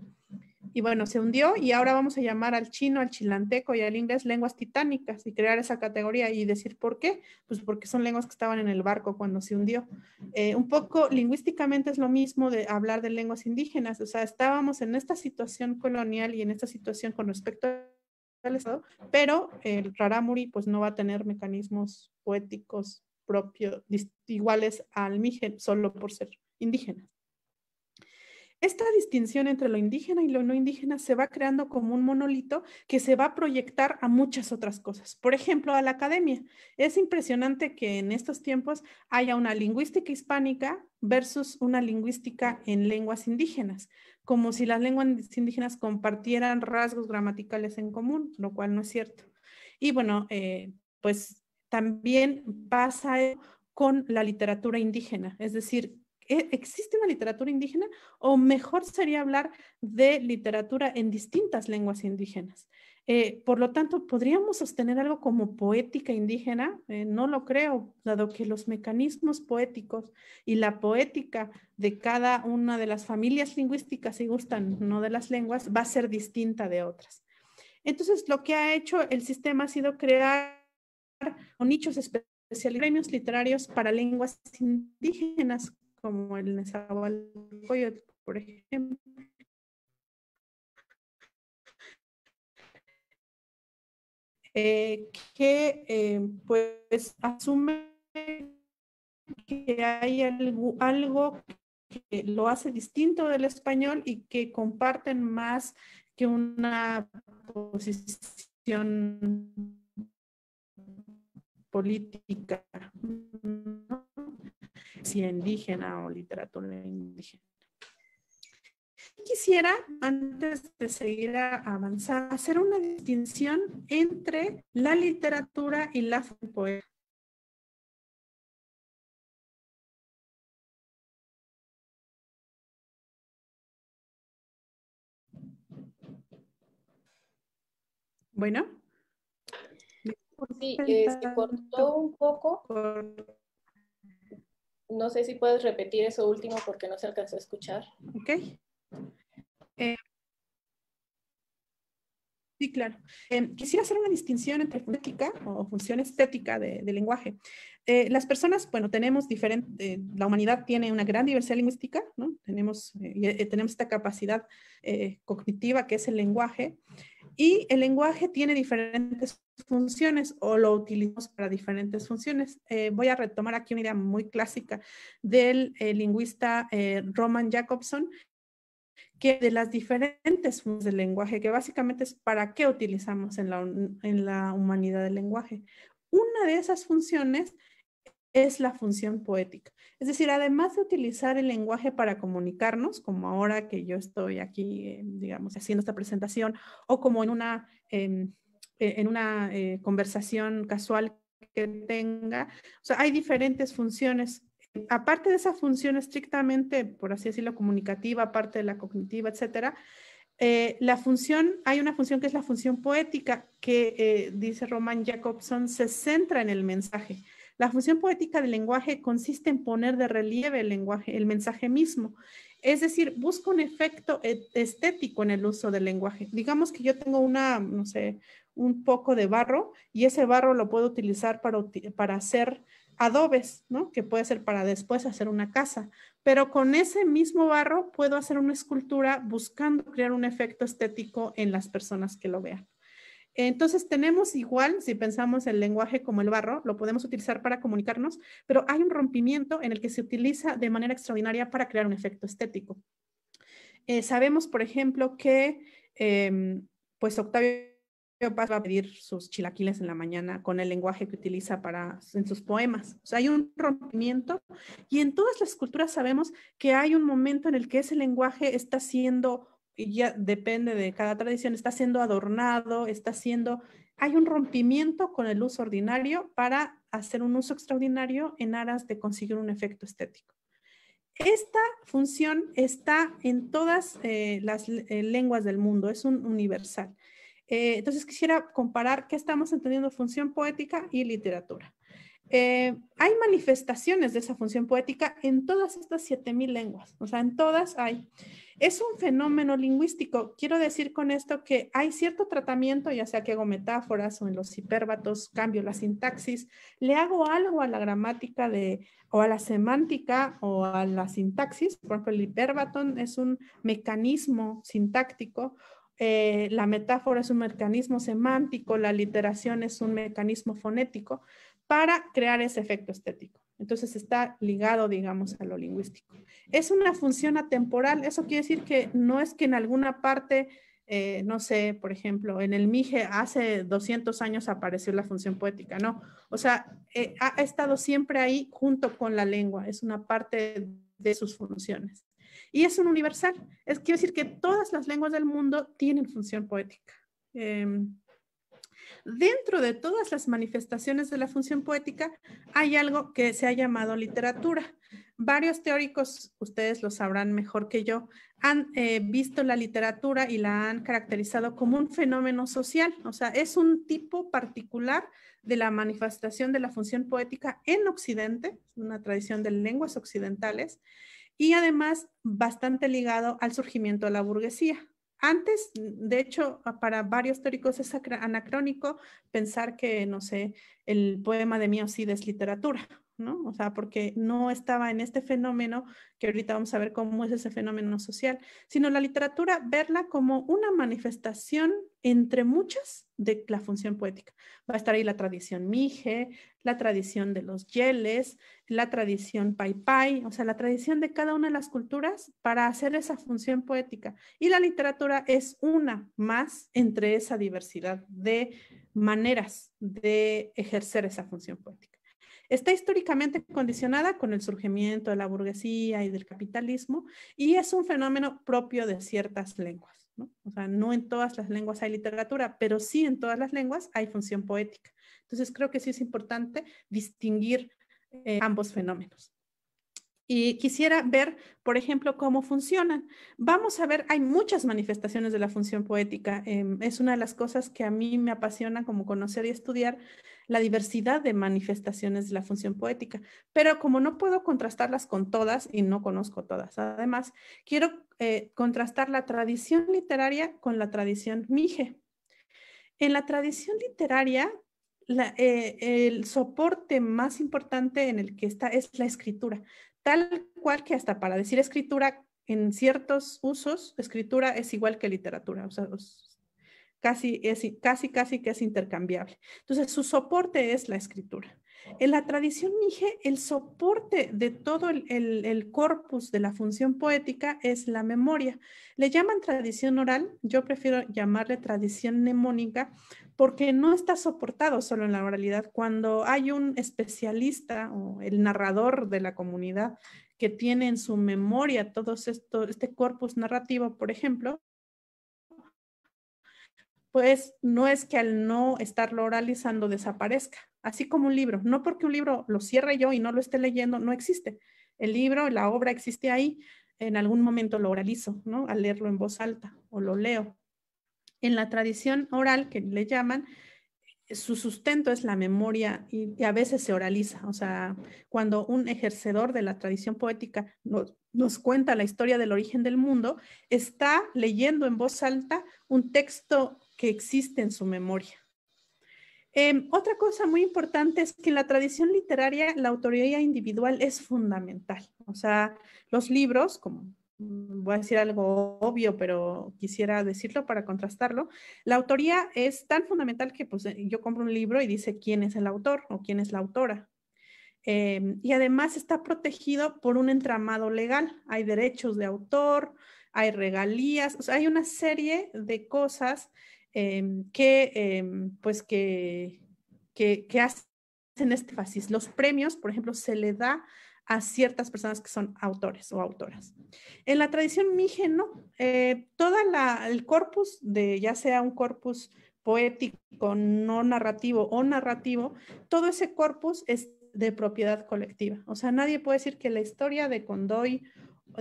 Y bueno, se hundió y ahora vamos a llamar al chino, al chilanteco y al inglés lenguas titánicas y crear esa categoría y decir por qué. Pues porque son lenguas que estaban en el barco cuando se hundió. Eh, un poco lingüísticamente es lo mismo de hablar de lenguas indígenas. O sea, estábamos en esta situación colonial y en esta situación con respecto al Estado, pero el raramuri pues no va a tener mecanismos poéticos propios iguales al mígen, solo por ser indígena. Esta distinción entre lo indígena y lo no indígena se va creando como un monolito que se va a proyectar a muchas otras cosas. Por ejemplo, a la academia. Es impresionante que en estos tiempos haya una lingüística hispánica versus una lingüística en lenguas indígenas, como si las lenguas indígenas compartieran rasgos gramaticales en común, lo cual no es cierto. Y bueno, eh, pues también pasa con la literatura indígena, es decir, ¿e-, ¿existe una literatura indígena? O mejor sería hablar de literatura en distintas lenguas indígenas. Eh, por lo tanto, ¿podríamos sostener algo como poética indígena? Eh, no lo creo, dado que los mecanismos poéticos y la poética de cada una de las familias lingüísticas, si gustan, no de las lenguas, va a ser distinta de otras. Entonces, lo que ha hecho el sistema ha sido crear nichos especiales premios literarios para lenguas indígenas como el Nezahualcóyotl, por ejemplo. Eh, que eh, pues asume que hay algo, algo que lo hace distinto del español y que comparten más que una posición política. ¿no? si indígena o literatura indígena. Quisiera, antes de seguir avanzar, hacer una distinción entre la literatura y la poesía. Bueno. Sí, se este, cortó un poco. No sé si puedes repetir eso último porque no se alcanzó a escuchar. Ok. Eh, sí, claro. Eh, quisiera hacer una distinción entre fonética o función estética del lenguaje. Eh, las personas, bueno, tenemos diferente, la humanidad tiene una gran diversidad lingüística, ¿no? Tenemos, tenemos esta capacidad cognitiva que es el lenguaje y el lenguaje tiene diferentes funciones o lo utilizamos para diferentes funciones. Eh, voy a retomar aquí una idea muy clásica del eh, lingüista eh, Roman Jacobson, que de las diferentes funciones del lenguaje, que básicamente es para qué utilizamos en la, en la humanidad el lenguaje. Una de esas funciones es la función poética. Es decir, además de utilizar el lenguaje para comunicarnos, como ahora que yo estoy aquí, eh, digamos, haciendo esta presentación, o como en una, em, e-, en una eh, conversación casual que tenga, o sea, hay diferentes funciones. Aparte de esa función estrictamente, por así decirlo, comunicativa, aparte de la cognitiva, etcétera, eh, la función, hay una función que es la función poética, que dice Roman Jacobson, se centra en el mensaje. La función poética del lenguaje consiste en poner de relieve el lenguaje, el mensaje mismo. Es decir, busca un efecto e-, estético en el uso del lenguaje. Digamos que yo tengo una, no sé, un poco de barro y ese barro lo puedo utilizar para, para hacer adobes, ¿no? Que puede ser para después hacer una casa. Pero con ese mismo barro puedo hacer una escultura buscando crear un efecto estético en las personas que lo vean. Entonces tenemos igual, si pensamos el lenguaje como el barro, lo podemos utilizar para comunicarnos, pero hay un rompimiento en el que se utiliza de manera extraordinaria para crear un efecto estético. Eh, sabemos, por ejemplo, que em, pues Octavio Paz va a pedir sus chilaquiles en la mañana con el lenguaje que utiliza para, en sus poemas. O hay un rompimiento y en todas las culturas sabemos que hay un momento en el que ese lenguaje está siendo ya depende de cada tradición, está siendo adornado, está siendo, hay un rompimiento con el uso ordinario para hacer un uso extraordinario en aras de conseguir un efecto estético. Esta función está en todas eh, las eh, lenguas del mundo, es un universal. Eh, entonces quisiera comparar qué estamos entendiendo función poética y literatura. hay manifestaciones de esa función poética en todas estas 7.000 lenguas, o sea, en todas hay. Es un fenómeno lingüístico. Quiero decir con esto que hay cierto tratamiento, ya sea que hago metáforas o en los hipérbatos, cambio la sintaxis, le hago algo a la gramática de, o a la semántica o a la sintaxis. Por ejemplo, el hiperbatón es un mecanismo sintáctico eh, la metáfora es un mecanismo semántico, la literación es un mecanismo fonético para crear ese efecto estético. Entonces está ligado, digamos, a lo lingüístico. Es una función atemporal, eso quiere decir que no es que en alguna parte, eh, no sé, por ejemplo, en el Mije hace 200 años apareció la función poética, no. O sea, eh, ha estado siempre ahí junto con la lengua, es una parte de sus funciones. Y es un universal, es, quiere decir que todas las lenguas del mundo tienen función poética. Em, Dentro de todas las manifestaciones de la función poética hay algo que se ha llamado literatura. Varios teóricos, ustedes lo sabrán mejor que yo, han eh, visto la literatura y la han caracterizado como un fenómeno social, o sea, es un tipo particular de la manifestación de la función poética en Occidente, una tradición de lenguas occidentales, y además bastante ligado al surgimiento de la burguesía. Antes, de hecho, para varios teóricos es anacrónico pensar que, no sé, el poema de sí es literatura ¿no? O sea, porque no estaba en este fenómeno, que ahorita vamos a ver cómo es ese fenómeno social, sino la literatura, verla como una manifestación entre muchas de la función poética. Va a estar ahí la tradición Mije, la tradición de los Yeles, la tradición Pai Pai, o sea, la tradición de cada una de las culturas para hacer esa función poética. Y la literatura es una más entre esa diversidad de maneras de ejercer esa función poética está históricamente condicionada con el surgimiento de la burguesía y del capitalismo y es un fenómeno propio de ciertas lenguas. ¿no? O sea, no en todas las lenguas hay literatura, pero sí en todas las lenguas hay función poética. Entonces creo que sí es importante distinguir eh, ambos fenómenos y quisiera ver, por ejemplo, cómo funcionan. Vamos a ver, hay muchas manifestaciones de la función poética. Em, es una de las cosas que a mí me apasiona como conocer y estudiar la diversidad de manifestaciones de la función poética. Pero como no puedo contrastarlas con todas y no conozco todas, además, quiero eh, contrastar la tradición literaria con la tradición mije. En la tradición literaria, eh, el soporte más importante en el que está es la escritura tal cual que hasta para decir escritura en ciertos usos, escritura es igual que literatura, o sea, casi, casi, casi que es intercambiable. Entonces, su soporte es la escritura. En la tradición mije, el soporte de todo el, corpus de la función poética es la memoria. Le llaman tradición oral, yo prefiero llamarle tradición mnemónica, porque no está soportado solo en la oralidad. Cuando hay un especialista o el narrador de la comunidad que tiene en su memoria todo este corpus narrativo, por ejemplo, pues no es que al no estarlo oralizando desaparezca, así como un libro. No porque un libro lo cierre yo y no lo esté leyendo, no existe. El libro, la obra existe ahí, en algún momento lo oralizo, ¿no? Al leerlo en voz alta o lo leo. En la tradición oral, que le llaman, su sustento es la memoria y, a veces se oraliza. O sea, cuando un ejercedor de la tradición poética nos, nos, cuenta la historia del origen del mundo, está leyendo en voz alta un texto que existe en su memoria. Em, otra cosa muy importante es que en la tradición literaria la autoría individual es fundamental. O sea, los libros, como mm, voy a decir algo obvio, pero quisiera decirlo para contrastarlo, la autoría es tan fundamental que pues, eh, yo compro un libro y dice quién es el autor o quién es la autora. Em, y además está protegido por un entramado legal. Hay derechos de autor, hay regalías, hay una serie de cosas Em, que, em, pues que, que, hacen este fascismo? Los premios, por ejemplo, se le da a ciertas personas que son autores o autoras. En la tradición mije, no. Eh, toda el corpus de, ya sea un corpus poético, no narrativo o narrativo, todo ese corpus es de propiedad colectiva. O sea, nadie puede decir que la historia de Condoy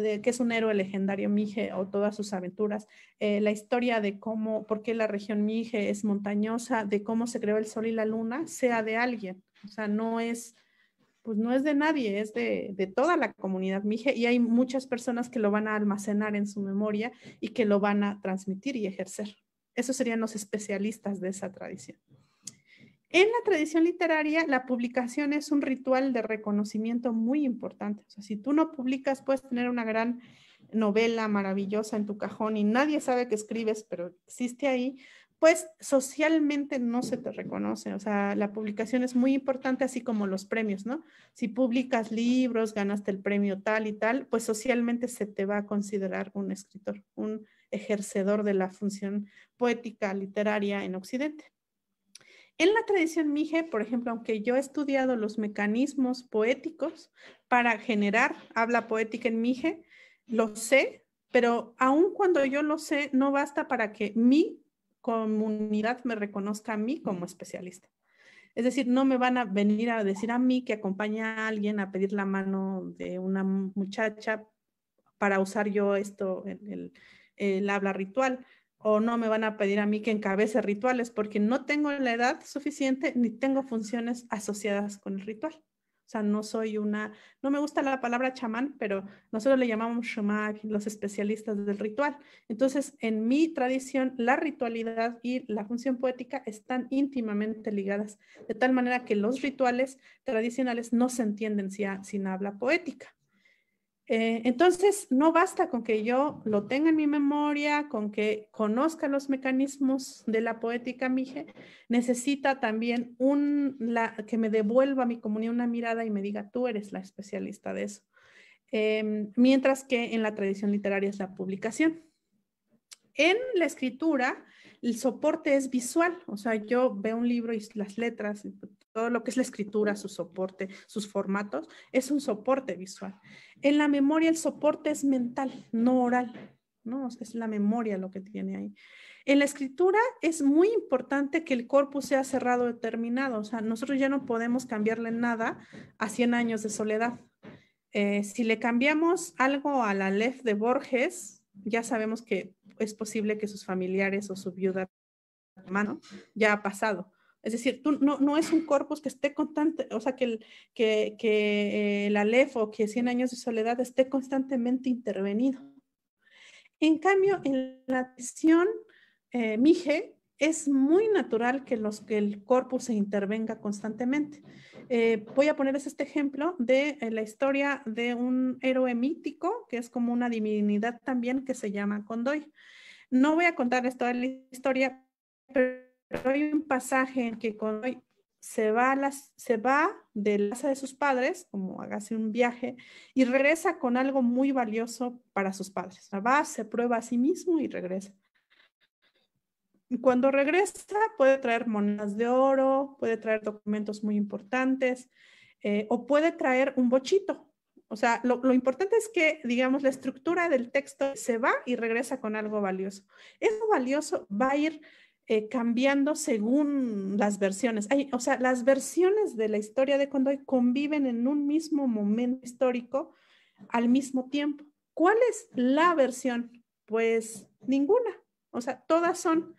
de que es un héroe legendario Mije o todas sus aventuras, eh, la historia de cómo, por qué la región Mije es montañosa, de cómo se creó el sol y la luna, sea de alguien. O sea, no es, pues no es de nadie, es de, de toda la comunidad Mije y hay muchas personas que lo van a almacenar en su memoria y que lo van a transmitir y ejercer. Esos serían los especialistas de esa tradición. En la tradición literaria, la publicación es un ritual de reconocimiento muy importante. O sea, si tú no publicas, puedes tener una gran novela maravillosa en tu cajón y nadie sabe que escribes, pero existe ahí, pues socialmente no se te reconoce. O sea, la publicación es muy importante, así como los premios, ¿no? Si publicas libros, ganaste el premio tal y tal, pues socialmente se te va a considerar un escritor, un ejercedor de la función poética literaria en Occidente. En la tradición mije, por ejemplo, aunque yo he estudiado los mecanismos poéticos para generar habla poética en mije, lo sé, pero aun cuando yo lo sé, no basta para que mi comunidad me reconozca a mí como especialista. Es decir, no me van a venir a decir a mí que acompaña a alguien a pedir la mano de una muchacha para usar yo esto, en el habla ritual o no me van a pedir a mí que encabece rituales porque no tengo la edad suficiente ni tengo funciones asociadas con el ritual. O sea, no soy una, no me gusta la palabra chamán, pero nosotros le llamamos chamán, los especialistas del ritual. Entonces, en mi tradición, la ritualidad y la función poética están íntimamente ligadas, de tal manera que los rituales tradicionales no se entienden sin habla poética. Eh, entonces, no basta con que yo lo tenga en mi memoria, con que conozca los mecanismos de la poética Mije, necesita también un, la, que me devuelva a mi comunidad una mirada y me diga, tú eres la especialista de eso. Em, mientras que en la tradición literaria es la publicación. En la escritura, el soporte es visual, o sea, yo veo un libro y las letras, todo lo que es la escritura, su soporte, sus formatos, es un soporte visual. En la memoria el soporte es mental, no oral, ¿no? Es la memoria lo que tiene ahí. En la escritura es muy importante que el corpus sea cerrado determinado, o sea, nosotros ya no podemos cambiarle nada a 100 años de soledad. Eh, si le cambiamos algo a la Lef de Borges, ya sabemos que es posible que sus familiares o su viuda hermano ya ha pasado. Es decir, tú, no, no es un corpus que esté constante, o sea, que, el, que, que Aleph o que 100 años de soledad esté constantemente intervenido. En cambio, en la visión eh, Mije, es muy natural que, los, que el corpus se intervenga constantemente. Eh, voy a ponerles este ejemplo de eh, la historia de un héroe mítico, que es como una divinidad también, que se llama Condoy. No voy a contarles toda la historia, pero pero hay un pasaje en que se va, las, se va de casa de sus padres, como hágase un viaje, y regresa con algo muy valioso para sus padres. Va, se prueba a sí mismo y regresa. Cuando regresa puede traer monedas de oro, puede traer documentos muy importantes eh, o puede traer un bochito. O sea, lo, lo importante es que, digamos, la estructura del texto se va y regresa con algo valioso. Eso valioso va a ir eh, cambiando según las versiones. o sea, las versiones de la historia de Condoy conviven en un mismo momento histórico al mismo tiempo. ¿Cuál es la versión? Pues ninguna. O sea, todas son...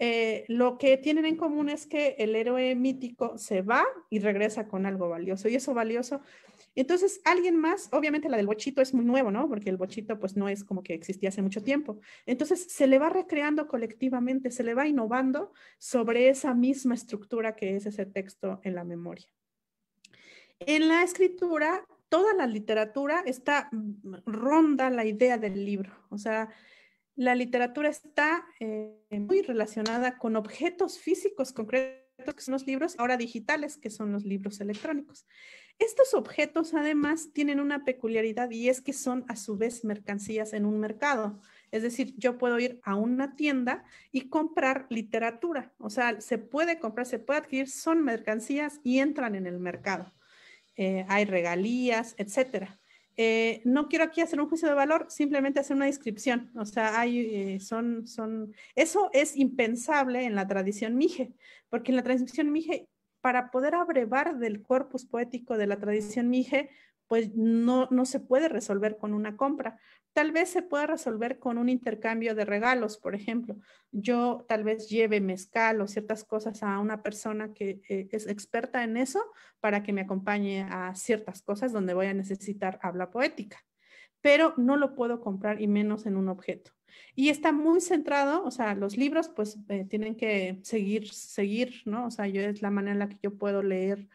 Eh, lo que tienen en común es que el héroe mítico se va y regresa con algo valioso. Y eso valioso entonces, alguien más, obviamente la del bochito es muy nuevo, ¿no? Porque el bochito pues no es como que existía hace mucho tiempo. Entonces, se le va recreando colectivamente, se le va innovando sobre esa misma estructura que es ese texto en la memoria. En la escritura, toda la literatura está mm, ronda la idea del libro, o sea, la literatura está eh, muy relacionada con objetos físicos concretos que son los libros, ahora digitales, que son los libros electrónicos. Estos objetos además tienen una peculiaridad y es que son a su vez mercancías en un mercado. Es decir, yo puedo ir a una tienda y comprar literatura. O sea, se puede comprar, se puede adquirir, son mercancías y entran en el mercado. Eh, hay regalías, etcétera. Eh, no quiero aquí hacer un juicio de valor, simplemente hacer una descripción. O sea, hay, eh, son, son, eso es impensable en la tradición mije, porque en la tradición mije para poder abrevar del corpus poético de la tradición mije, pues no, se puede resolver con una compra. Tal vez se pueda resolver con un intercambio de regalos, por ejemplo. Yo tal vez lleve mezcal o ciertas cosas a una persona que eh, es experta en eso para que me acompañe a ciertas cosas donde voy a necesitar habla poética pero no lo puedo comprar y menos en un objeto. Y está muy centrado, o sea, los libros pues eh, tienen que seguir, seguir, ¿no? O sea, yo es la manera en la que yo puedo leer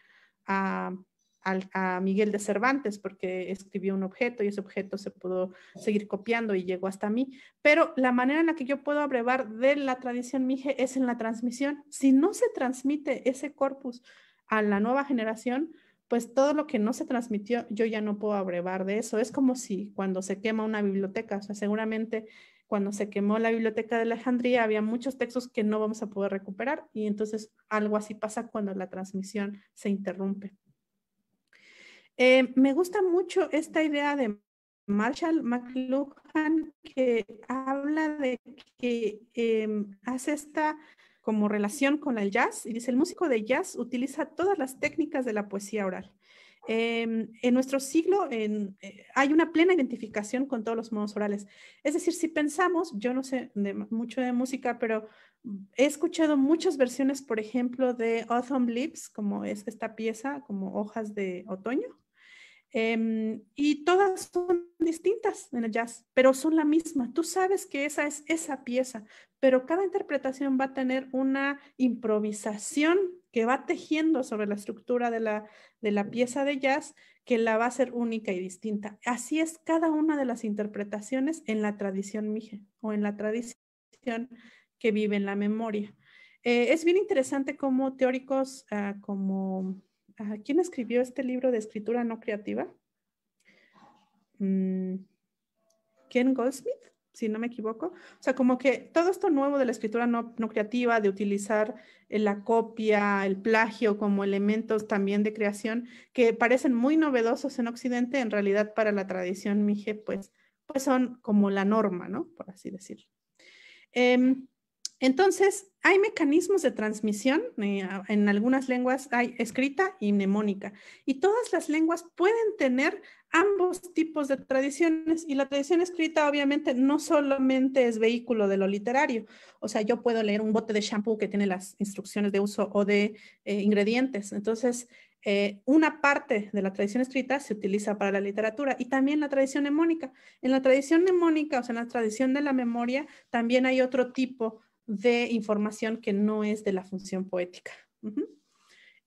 a, a, Miguel de Cervantes porque escribió un objeto y ese objeto se pudo seguir copiando y llegó hasta mí. Pero la manera en la que yo puedo abrevar de la tradición Mije es en la transmisión. Si no se transmite ese corpus a la nueva generación, pues todo lo que no se transmitió, yo ya no puedo abrevar de eso. Es como si cuando se quema una biblioteca, o sea, seguramente cuando se quemó la biblioteca de Alejandría había muchos textos que no vamos a poder recuperar y entonces algo así pasa cuando la transmisión se interrumpe. Eh, me gusta mucho esta idea de Marshall McLuhan que habla de que em, hace esta como relación con el jazz. Y dice, el músico de jazz utiliza todas las técnicas de la poesía oral. Em, en nuestro siglo eh, hay una plena identificación con todos los modos orales. Es decir, si pensamos, yo no sé mucho de música, pero he escuchado muchas versiones, por ejemplo, de Autumn Leaves, como es esta pieza, como hojas de otoño, Em, y todas son distintas en el jazz, pero son la misma. Tú sabes que esa es esa pieza, pero cada interpretación va a tener una improvisación que va tejiendo sobre la estructura de la, de la pieza de jazz que la va a ser única y distinta. Así es cada una de las interpretaciones en la tradición mije o en la tradición que vive en la memoria. Eh, es bien interesante ah, como teóricos como ¿Quién escribió este libro de escritura no creativa? Mm, Ken Goldsmith, si no me equivoco. O sea, como que todo esto nuevo de la escritura no, creativa, de utilizar eh, la copia, el plagio como elementos también de creación, que parecen muy novedosos en Occidente, en realidad para la tradición mije, pues, pues son como la norma, ¿no? Por así decirlo. Em, entonces, hay mecanismos de transmisión, eh, en algunas lenguas hay escrita y mnemónica, y todas las lenguas pueden tener ambos tipos de tradiciones, y la tradición escrita obviamente no solamente es vehículo de lo literario, o sea, yo puedo leer un bote de shampoo que tiene las instrucciones de uso o de eh, ingredientes, entonces eh, una parte de la tradición escrita se utiliza para la literatura y también la tradición mnemónica. En la tradición mnemónica, o sea, en la tradición de la memoria, también hay otro tipo de información que no es de la función poética.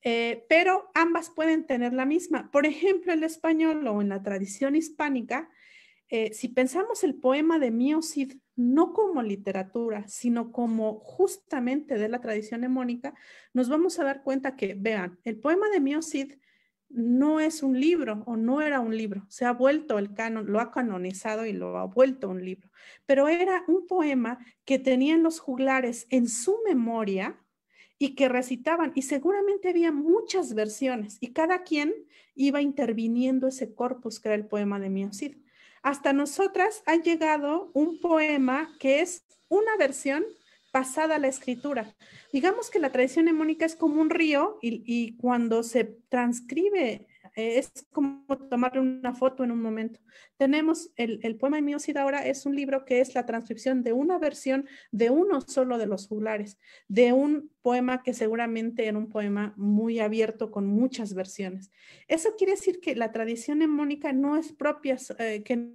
Eh, pero ambas pueden tener la misma. Por ejemplo, el español o en la tradición hispánica, eh, si pensamos el poema de Mio no como literatura, sino como justamente de la tradición hemónica, nos vamos a dar cuenta que, vean, el poema de Mio no es un libro o no era un libro, se ha vuelto el canon, lo ha canonizado y lo ha vuelto un libro, pero era un poema que tenían los juglares en su memoria y que recitaban y seguramente había muchas versiones y cada quien iba interviniendo ese corpus que era el poema de miocid Hasta nosotras ha llegado un poema que es una versión basada la escritura. Digamos que la tradición hemónica es como un río y, cuando se transcribe eh, es como tomarle una foto en un momento. Tenemos el, poema poema Miocida ahora es un libro que es la transcripción de una versión de uno solo de los juglares, de un poema que seguramente era un poema muy abierto con muchas versiones. Eso quiere decir que la tradición hemónica no es propia, eh, que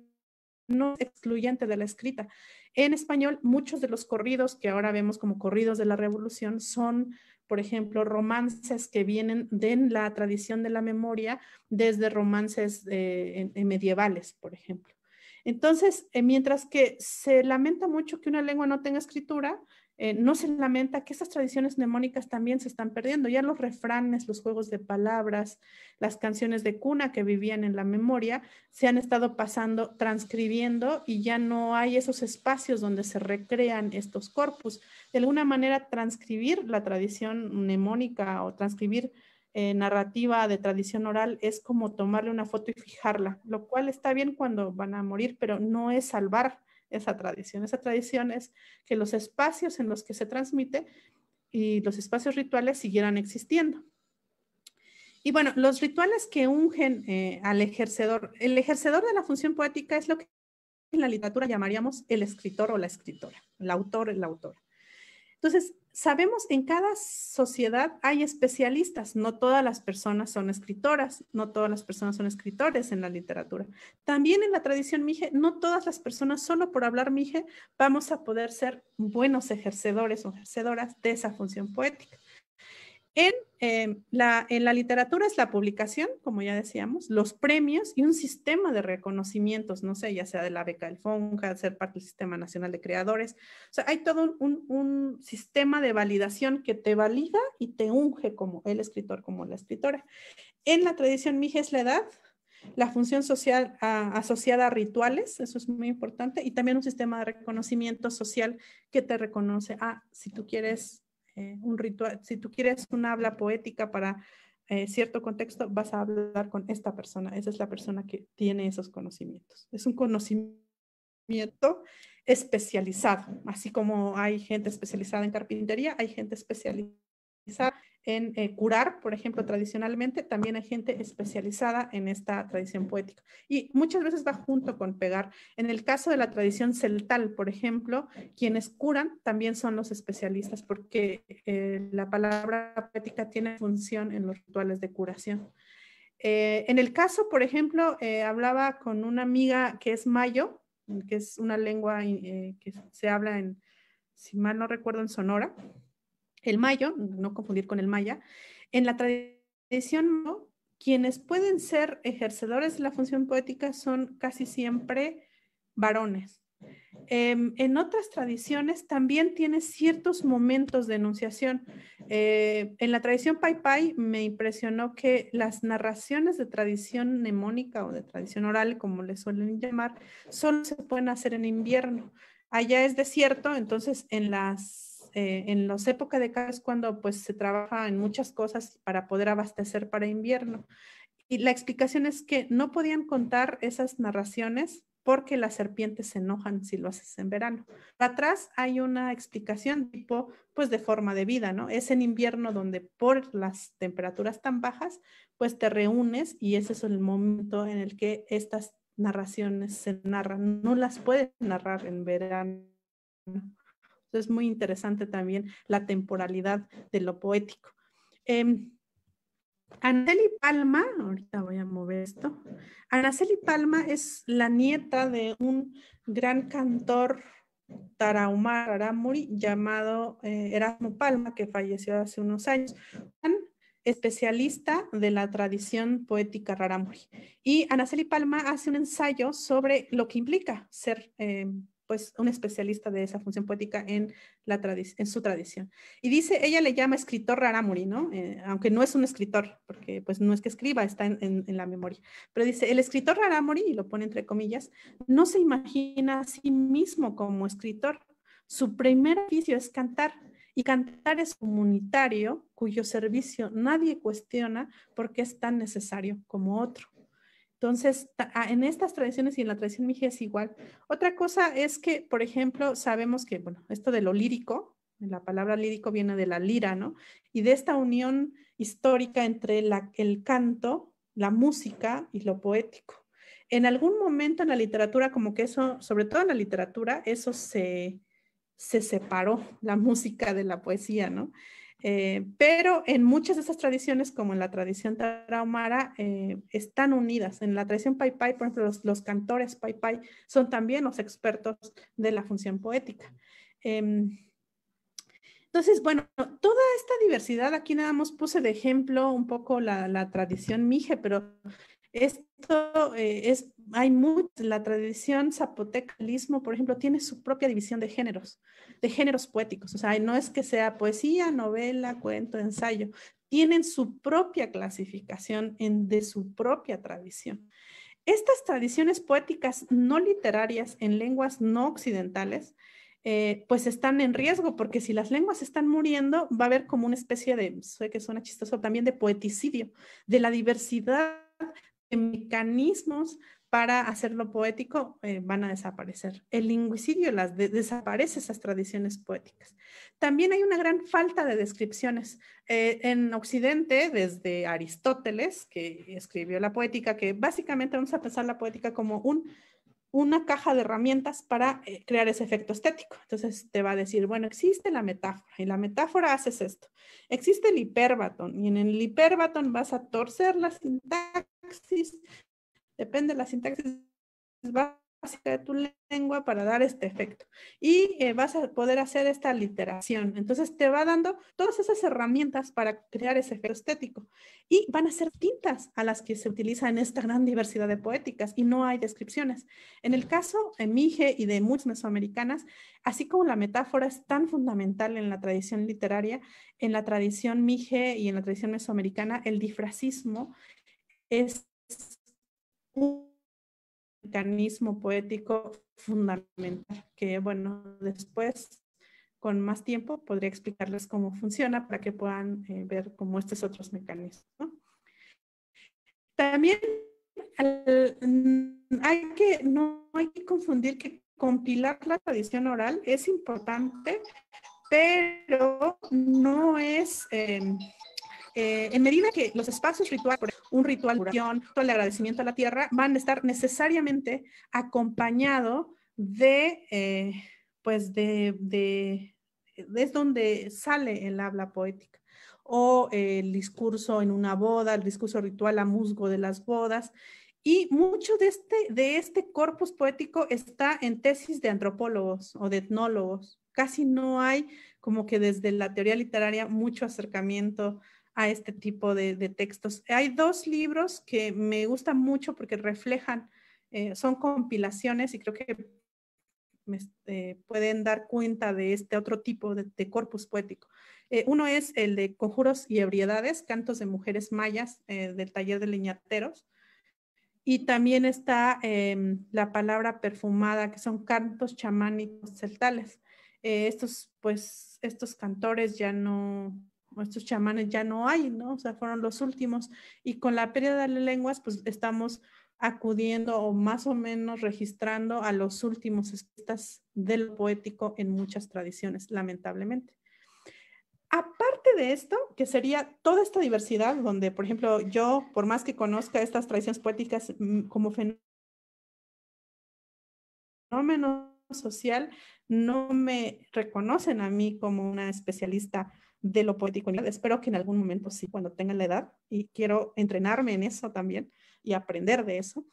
no excluyente de la escrita. En español, muchos de los corridos que ahora vemos como corridos de la revolución son, por ejemplo, romances que vienen de la tradición de la memoria desde romances eh, medievales, por ejemplo. Entonces, eh, mientras que se lamenta mucho que una lengua no tenga escritura, eh, no se lamenta que esas tradiciones mnemónicas también se están perdiendo. Ya los refranes, los juegos de palabras, las canciones de cuna que vivían en la memoria, se han estado pasando, transcribiendo y ya no hay esos espacios donde se recrean estos corpus. De alguna manera, transcribir la tradición mnemónica o transcribir eh, narrativa de tradición oral es como tomarle una foto y fijarla, lo cual está bien cuando van a morir, pero no es salvar esa tradición. Esa tradición es que los espacios en los que se transmite y los espacios rituales siguieran existiendo. Y bueno, los rituales que ungen eh, al ejercedor, el ejercedor de la función poética es lo que en la literatura llamaríamos el escritor o la escritora, el autor, el autor. Entonces, sabemos, en cada sociedad hay especialistas, no todas las personas son escritoras, no todas las personas son escritores en la literatura. También en la tradición mije, no todas las personas, solo por hablar mije, vamos a poder ser buenos ejercedores o ejercedoras de esa función poética. En, em, la, en la literatura es la publicación, como ya decíamos, los premios y un sistema de reconocimientos, no sé, ya sea de la beca del FONCA, ser parte del Sistema Nacional de Creadores. O sea, hay todo un, un sistema de validación que te valida y te unge como el escritor, como la escritora. En la tradición mije es la edad, la función social ah, asociada a rituales, eso es muy importante, y también un sistema de reconocimiento social que te reconoce, ah, si tú quieres eh, un ritual, si tú quieres una habla poética para eh, cierto contexto, vas a hablar con esta persona. Esa es la persona que tiene esos conocimientos. Es un conocimiento especializado, así como hay gente especializada en carpintería, hay gente especializada en eh, curar, por ejemplo, tradicionalmente, también hay gente especializada en esta tradición poética. Y muchas veces va junto con pegar. En el caso de la tradición celtal, por ejemplo, quienes curan también son los especialistas, porque eh, la palabra poética tiene función en los rituales de curación. Eh, en el caso, por ejemplo, hablaba con una amiga que es mayo, que es una lengua que se habla en, si mal no recuerdo, en Sonora, el mayo, no confundir con el maya, en la tradición, ¿no? quienes pueden ser ejercedores de la función poética son casi siempre varones. Em, en otras tradiciones también tiene ciertos momentos de enunciación. Eh, en la tradición Pai Pai me impresionó que las narraciones de tradición mnemónica o de tradición oral, como le suelen llamar, solo se pueden hacer en invierno. Allá es desierto, entonces en las eh, en las épocas de cada cuando pues se trabaja en muchas cosas para poder abastecer para invierno. Y la explicación es que no podían contar esas narraciones porque las serpientes se enojan si lo haces en verano. Atrás hay una explicación tipo, pues de forma de vida, ¿no? Es en invierno donde por las temperaturas tan bajas, pues te reúnes y ese es el momento en el que estas narraciones se narran. No las puedes narrar en verano. Es muy interesante también la temporalidad de lo poético. Eh, Palma, ahorita voy a mover esto. Anaceli Palma es la nieta de un gran cantor tarahumara llamado eh, Erasmo Palma, que falleció hace unos años. Un especialista de la tradición poética rarámuri. Y Anaceli Palma hace un ensayo sobre lo que implica ser em, pues un especialista de esa función poética en, la en su tradición. Y dice, ella le llama escritor Raramuri, ¿no? Eh, aunque no es un escritor, porque pues no es que escriba, está en, la memoria. Pero dice, el escritor Raramuri, y lo pone entre comillas, no se imagina a sí mismo como escritor. Su primer oficio es cantar, y cantar es comunitario cuyo servicio nadie cuestiona porque es tan necesario como otro. Entonces, ah, en estas tradiciones y en la tradición mije es igual. Otra cosa es que, por ejemplo, sabemos que, bueno, esto de lo lírico, la palabra lírico viene de la lira, ¿no? Y de esta unión histórica entre el canto, la música y lo poético. En algún momento en la literatura, como que eso, sobre todo en la literatura, eso se, se separó, la música de la poesía, ¿no? Eh, pero en muchas de esas tradiciones, como en la tradición tarahumara, eh, están unidas. En la tradición Pai Pai, por ejemplo, los, cantores Pai Pai son también los expertos de la función poética. Em, entonces, bueno, toda esta diversidad, aquí nada más puse de ejemplo un poco la tradición mije, pero esto eh, es, hay mucho, la tradición zapotecalismo, por ejemplo, tiene su propia división de géneros, de géneros poéticos. O sea, no es que sea poesía, novela, cuento, ensayo. Tienen su propia clasificación en, de su propia tradición. Estas tradiciones poéticas no literarias en lenguas no occidentales, eh, pues están en riesgo, porque si las lenguas están muriendo, va a haber como una especie de, sé que suena chistoso, también de poeticidio, de la diversidad mecanismos para hacerlo poético eh, van a desaparecer. El lingüicidio las desaparece esas tradiciones poéticas. También hay una gran falta de descripciones. Eh, en Occidente, desde Aristóteles, que escribió la poética, que básicamente vamos a pensar la poética como un, una caja de herramientas para eh, crear ese efecto estético. Entonces te va a decir, bueno, existe la metáfora y la metáfora haces esto. Existe el hiperbatón y en el hiperbatón vas a torcer la sintaxis sintaxis, depende de la sintaxis básica de tu lengua para dar este efecto. Y eh, vas a poder hacer esta literación. Entonces te va dando todas esas herramientas para crear ese efecto estético. Y van a ser tintas a las que se utiliza en esta gran diversidad de poéticas y no hay descripciones. En el caso de Mije y de muchas mesoamericanas, así como la metáfora es tan fundamental en la tradición literaria, en la tradición Mije y en la tradición mesoamericana, el difracismo es un mecanismo poético fundamental que, bueno, después con más tiempo podría explicarles cómo funciona para que puedan eh, ver cómo estos otros mecanismos. También mm, hay que, no hay que confundir que compilar la tradición oral es importante, pero no es... Em, eh, en medida que los espacios rituales, un ritual de oración, el agradecimiento a la tierra, van a estar necesariamente acompañado de, eh, pues de, de, es donde sale el habla poética o el discurso en una boda, el discurso ritual a musgo de las bodas. Y mucho de este, de este corpus poético está en tesis de antropólogos o de etnólogos. Casi no hay como que desde la teoría literaria mucho acercamiento a este tipo de, textos. Hay dos libros que me gustan mucho porque reflejan, eh, son compilaciones y creo que eh, pueden dar cuenta de este otro tipo de, corpus poético. Eh, uno es el de Conjuros y Ebriedades, Cantos de Mujeres Mayas del taller de leñateros. Y también está em, la palabra perfumada, que son cantos chamánicos celtales. estos, pues, estos cantores ya no, estos chamanes ya no hay, ¿no? O sea, fueron los últimos. Y con la pérdida de lenguas, pues estamos acudiendo o más o menos registrando a los últimos escritas del poético en muchas tradiciones, lamentablemente. Aparte de esto, que sería toda esta diversidad, donde, por ejemplo, yo, por más que conozca estas tradiciones poéticas mm, como fenómeno social, no me reconocen a mí como una especialista de lo poético, Espero que en algún momento sí, cuando tenga la edad, y quiero entrenarme en eso también y aprender de eso.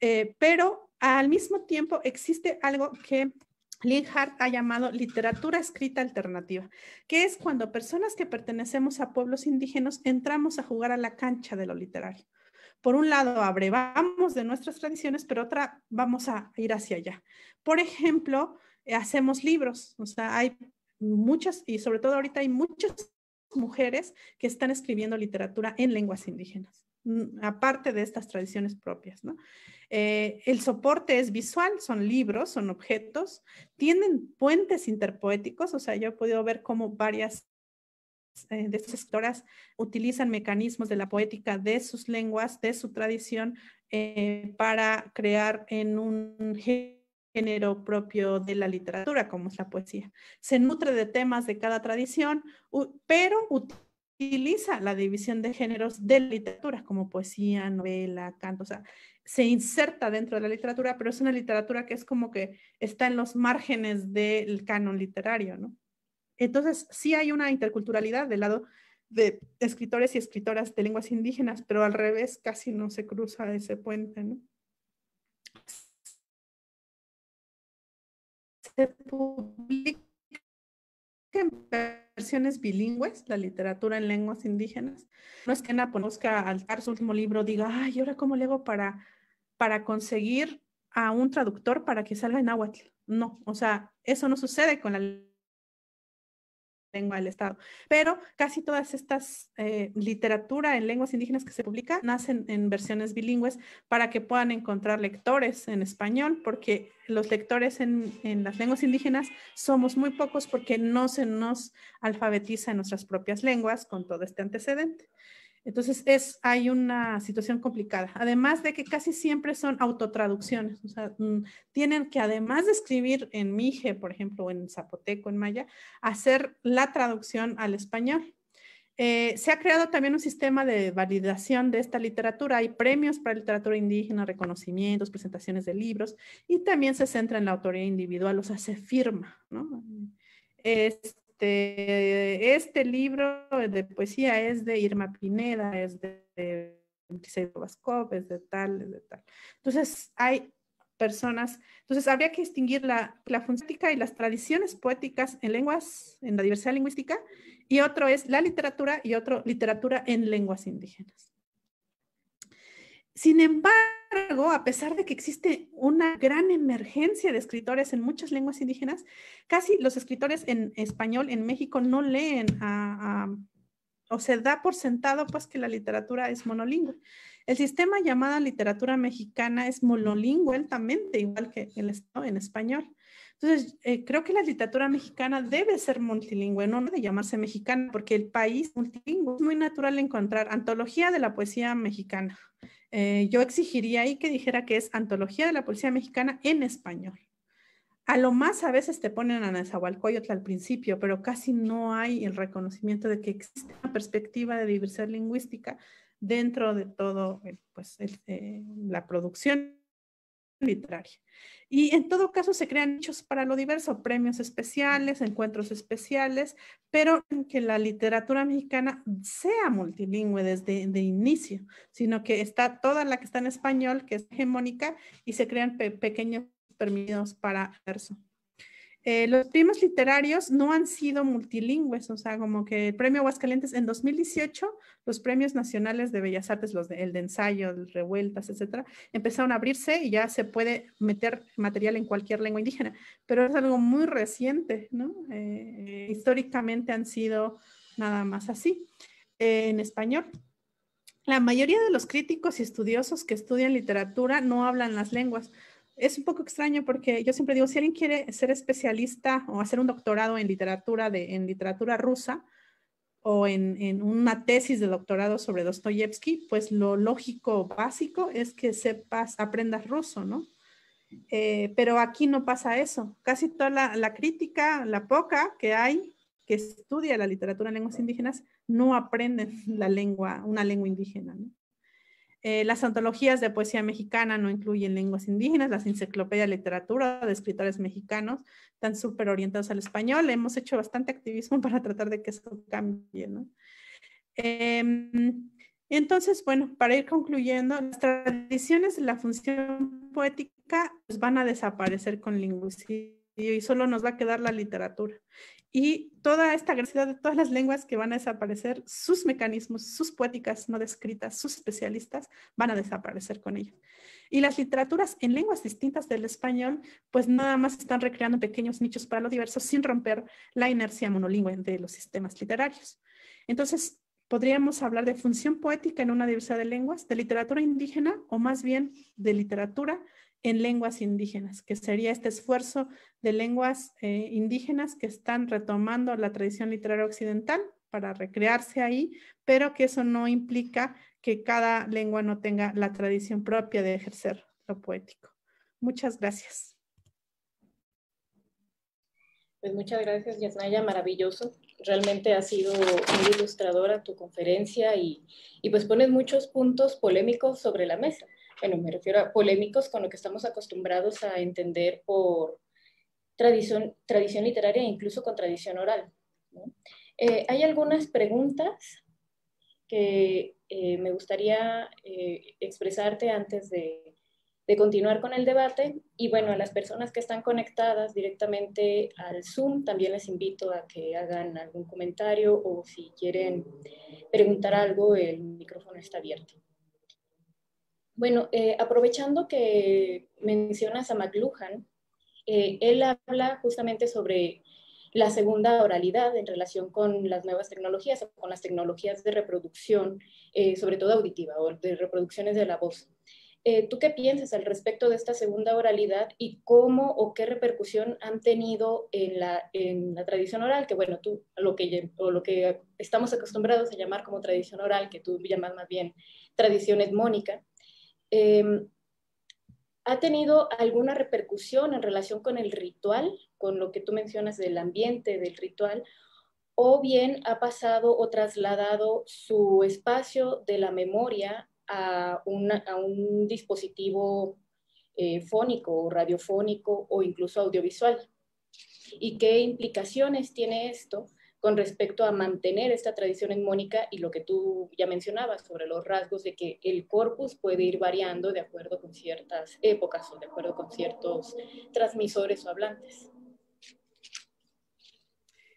Eh, pero al mismo tiempo existe algo que Hart ha llamado literatura escrita alternativa, que es cuando personas que pertenecemos a pueblos indígenas entramos a jugar a la cancha de lo literario. Por un lado, abrevamos de nuestras tradiciones, pero otra, vamos a ir hacia allá. Por ejemplo, eh, hacemos libros, o sea, hay muchas, y sobre todo ahorita hay muchas mujeres que están escribiendo literatura en lenguas indígenas, mm, aparte de estas tradiciones propias. Eh, el soporte es visual, son libros, son objetos, tienen puentes interpoéticos, o sea, yo he podido ver cómo varias eh, de estas escritoras utilizan mecanismos de la poética de sus lenguas, de su tradición, eh, para crear en un género propio de la literatura, como es la poesía. Se nutre de temas de cada tradición, pero utiliza la división de géneros de literatura, como poesía, novela, canto, o sea, se inserta dentro de la literatura, pero es una literatura que es como que está en los márgenes del canon literario, ¿no? Entonces, sí hay una interculturalidad del lado de escritores y escritoras de lenguas indígenas, pero al revés casi no se cruza ese puente, ¿no? se publica versiones bilingües, la literatura en lenguas indígenas. No es que nada conozca altar su último libro, diga, ay, ahora cómo le hago para, para conseguir a un traductor para que salga en agua? No, o sea, eso no sucede con la lengua del Estado. Pero casi todas estas eh, literatura en lenguas indígenas que se publica nacen en versiones bilingües para que puedan encontrar lectores en español, porque los lectores en las lenguas indígenas somos muy pocos porque no se nos alfabetiza en nuestras propias lenguas con todo este antecedente. Entonces, es, hay una situación complicada. Además de que casi siempre son autotraducciones. O sea, mm, tienen que, además de escribir en mije, por ejemplo, o en zapoteco, en maya, hacer la traducción al español. Eh, se ha creado también un sistema de validación de esta literatura. Hay premios para literatura indígena, reconocimientos, presentaciones de libros y también se centra en la autoría individual, o sea, se firma. ¿no? Este, este, libro de poesía es de Irma Pineda, es de, de Vasco es de tal, es de tal. Entonces, hay personas. Entonces, habría que distinguir la, la y las tradiciones poéticas en lenguas, en la diversidad lingüística, y otro es la literatura y otro literatura en lenguas indígenas. Sin embargo, a pesar de que existe una gran emergencia de escritores en muchas lenguas indígenas, casi los escritores en español en México no leen o se da por sentado pues que la literatura es monolingüe. El sistema llamado literatura mexicana es monolingüe altamente, igual que el, estado en español. Entonces, eh, creo que la literatura mexicana debe ser multilingüe, no de llamarse mexicana, porque el país multilingüe es muy natural encontrar antología de la poesía mexicana, eh, yo exigiría ahí que dijera que es antología de la policía mexicana en español. A lo más a veces te ponen a Nezahualcóyotl al principio, pero casi no hay el reconocimiento de que existe una perspectiva de diversidad lingüística dentro de todo eh, pues, eh, la producción literaria. Y en todo caso se crean nichos para lo diverso, premios especiales, encuentros especiales, pero que la literatura mexicana sea multilingüe desde de inicio, sino que está toda la que está en español, que es hegemónica, y se crean pequeños permisos para verso. Eh, los premios literarios no han sido multilingües, o sea, como que el premio Aguascalientes en 2018, los premios nacionales de Bellas Artes, los de, el de ensayo, el revueltas, etcétera, empezaron a abrirse y ya se puede meter material en cualquier lengua indígena, pero es algo muy reciente, ¿no? Eh, históricamente han sido nada más así, eh, en español. La mayoría de los críticos y estudiosos que estudian literatura no hablan las lenguas es un poco extraño porque yo siempre digo, si alguien quiere ser especialista o hacer un doctorado en literatura, de, en literatura rusa o en, una tesis de doctorado sobre Dostoyevsky, pues lo lógico básico es que sepas, aprendas ruso, ¿no? Eh, pero aquí no pasa eso. Casi toda la, crítica, la poca que hay que estudia la literatura en lenguas indígenas, no aprende la lengua, una lengua indígena. ¿no? Eh, las antologías de poesía mexicana no incluyen lenguas indígenas, las enciclopedias de literatura de escritores mexicanos están súper orientados al español. Hemos hecho bastante activismo para tratar de que eso cambie, ¿no? Em, entonces, bueno, para ir concluyendo, las tradiciones de la función poética pues, van a desaparecer con lingüística y solo nos va a quedar la literatura y toda esta agresividad de todas las lenguas que van a desaparecer, sus mecanismos, sus poéticas no descritas, sus especialistas van a desaparecer con ello. Y las literaturas en lenguas distintas del español, pues nada más están recreando pequeños nichos para lo diverso sin romper la inercia monolingüe de los sistemas literarios. Entonces, podríamos hablar de función poética en una diversidad de lenguas, de literatura indígena o más bien de literatura en lenguas indígenas, que sería este esfuerzo de lenguas eh, indígenas que están retomando la tradición literaria occidental para recrearse ahí, pero que eso no implica que cada lengua no tenga la tradición propia de ejercer lo poético. Muchas gracias. Pues muchas gracias, Yasnaya, maravilloso. Realmente ha sido muy ilustradora tu conferencia y, y pues pones muchos puntos polémicos sobre la mesa bueno, me refiero a polémicos con lo que estamos acostumbrados a entender por tradición, tradición literaria e incluso con tradición oral. Eh, hay algunas preguntas que eh, me gustaría eh, expresarte antes de, continuar con el debate. Y bueno, a las personas que están conectadas directamente al Zoom, también les invito a que hagan algún comentario o si quieren preguntar algo, el micrófono está abierto. Bueno, eh, aprovechando que mencionas a McLuhan, eh, él habla justamente sobre la segunda oralidad en relación con las nuevas tecnologías, con las tecnologías de reproducción, eh, sobre todo auditiva o de reproducciones de la voz. ¿Tú qué piensas al respecto de esta segunda oralidad y cómo o qué repercusión han tenido en la, en la tradición oral? Que bueno, tú lo que, o lo que estamos acostumbrados a llamar como tradición oral, que tú llamas más bien tradiciones mónica, Em, ¿Ha tenido alguna repercusión en relación con el ritual, con lo que tú mencionas del ambiente del ritual? ¿O bien ha pasado o trasladado su espacio de la memoria a, un dispositivo eh, fónico o radiofónico o incluso audiovisual? ¿Y qué implicaciones tiene esto con respecto a mantener esta tradición en Mónica y lo que tú ya mencionabas sobre los rasgos de que el corpus puede ir variando de acuerdo con ciertas épocas o de acuerdo con ciertos transmisores o hablantes.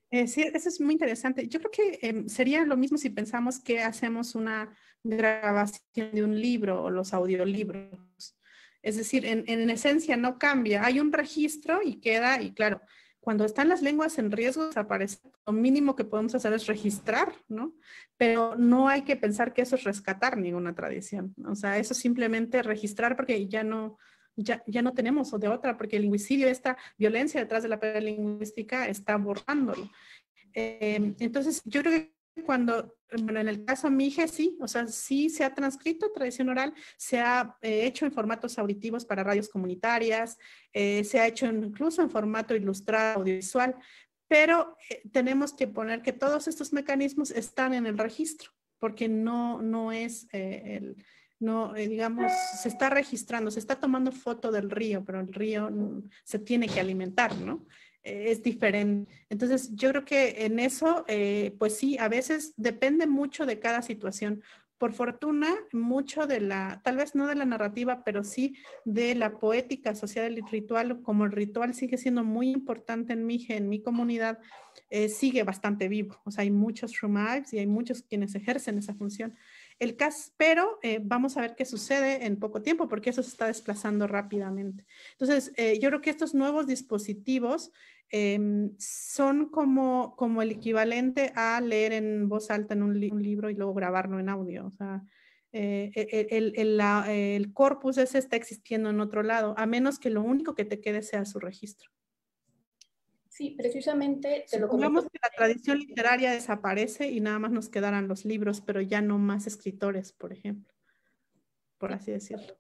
Eh, sí, eso es muy interesante. Yo creo que em, sería lo mismo si pensamos que hacemos una grabación de un libro o los audiolibros. Es decir, en, en esencia no cambia, hay un registro y queda, y claro, cuando están las lenguas en riesgo desaparecer, lo mínimo que podemos hacer es registrar, ¿no? Pero no hay que pensar que eso es rescatar ninguna tradición. O sea, eso es simplemente registrar porque ya no, ya, ya no tenemos o de otra, porque el lingüicidio, esta violencia detrás de la lingüística está borrándolo. Eh, entonces, yo creo que cuando, bueno, en el caso Mije sí, o sea, sí se ha transcrito tradición oral, se ha eh, hecho en formatos auditivos para radios comunitarias, eh, se ha hecho incluso en formato ilustrado audiovisual, pero eh, tenemos que poner que todos estos mecanismos están en el registro, porque no, no es el, no, digamos, se está registrando, se está tomando foto del río, pero el río mm, se tiene que alimentar, ¿no? Eh, es diferente. Entonces, yo creo que en eso, eh, pues sí, a veces depende mucho de cada situación. Por fortuna, mucho de la, tal vez no de la narrativa, pero sí de la poética social al ritual, como el ritual sigue siendo muy importante en mi, en mi comunidad, eh, sigue bastante vivo. O sea, hay muchos shamans y hay muchos quienes ejercen esa función. El CAS, pero eh, vamos a ver qué sucede en poco tiempo porque eso se está desplazando rápidamente. Entonces, eh, yo creo que estos nuevos dispositivos em, son como, el equivalente a leer en voz alta en un, libro y luego grabarlo en audio. O sea, eh, e-, e-, el, corpus ese está existiendo en otro lado, a menos que lo único que te quede sea su registro. Sí, precisamente. Te lo Supongamos que la tradición literaria desaparece y nada más nos quedarán los libros, pero ya no más escritores, por ejemplo, por así decirlo.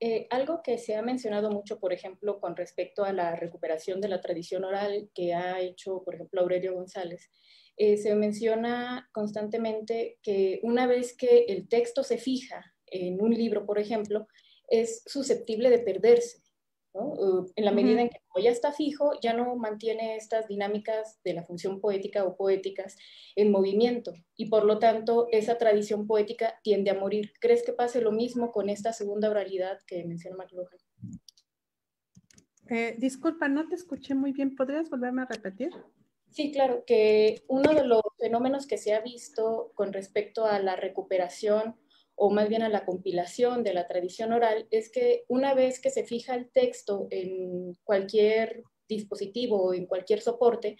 Eh, algo que se ha mencionado mucho, por ejemplo, con respecto a la recuperación de la tradición oral que ha hecho, por ejemplo, Aurelio González, eh, se menciona constantemente que una vez que el texto se fija en un libro, por ejemplo, es susceptible de perderse en la medida en que ya está fijo, ya no mantiene estas dinámicas de la función poética o poéticas en movimiento y por lo tanto esa tradición poética tiende a morir. ¿Crees que pase lo mismo con esta segunda oralidad que menciona McLuhan? Eh, disculpa, no te escuché muy bien. ¿Podrías volverme a repetir? Sí, claro, que uno de los fenómenos que se ha visto con respecto a la recuperación o más bien a la compilación de la tradición oral, es que una vez que se fija el texto en cualquier dispositivo o en cualquier soporte,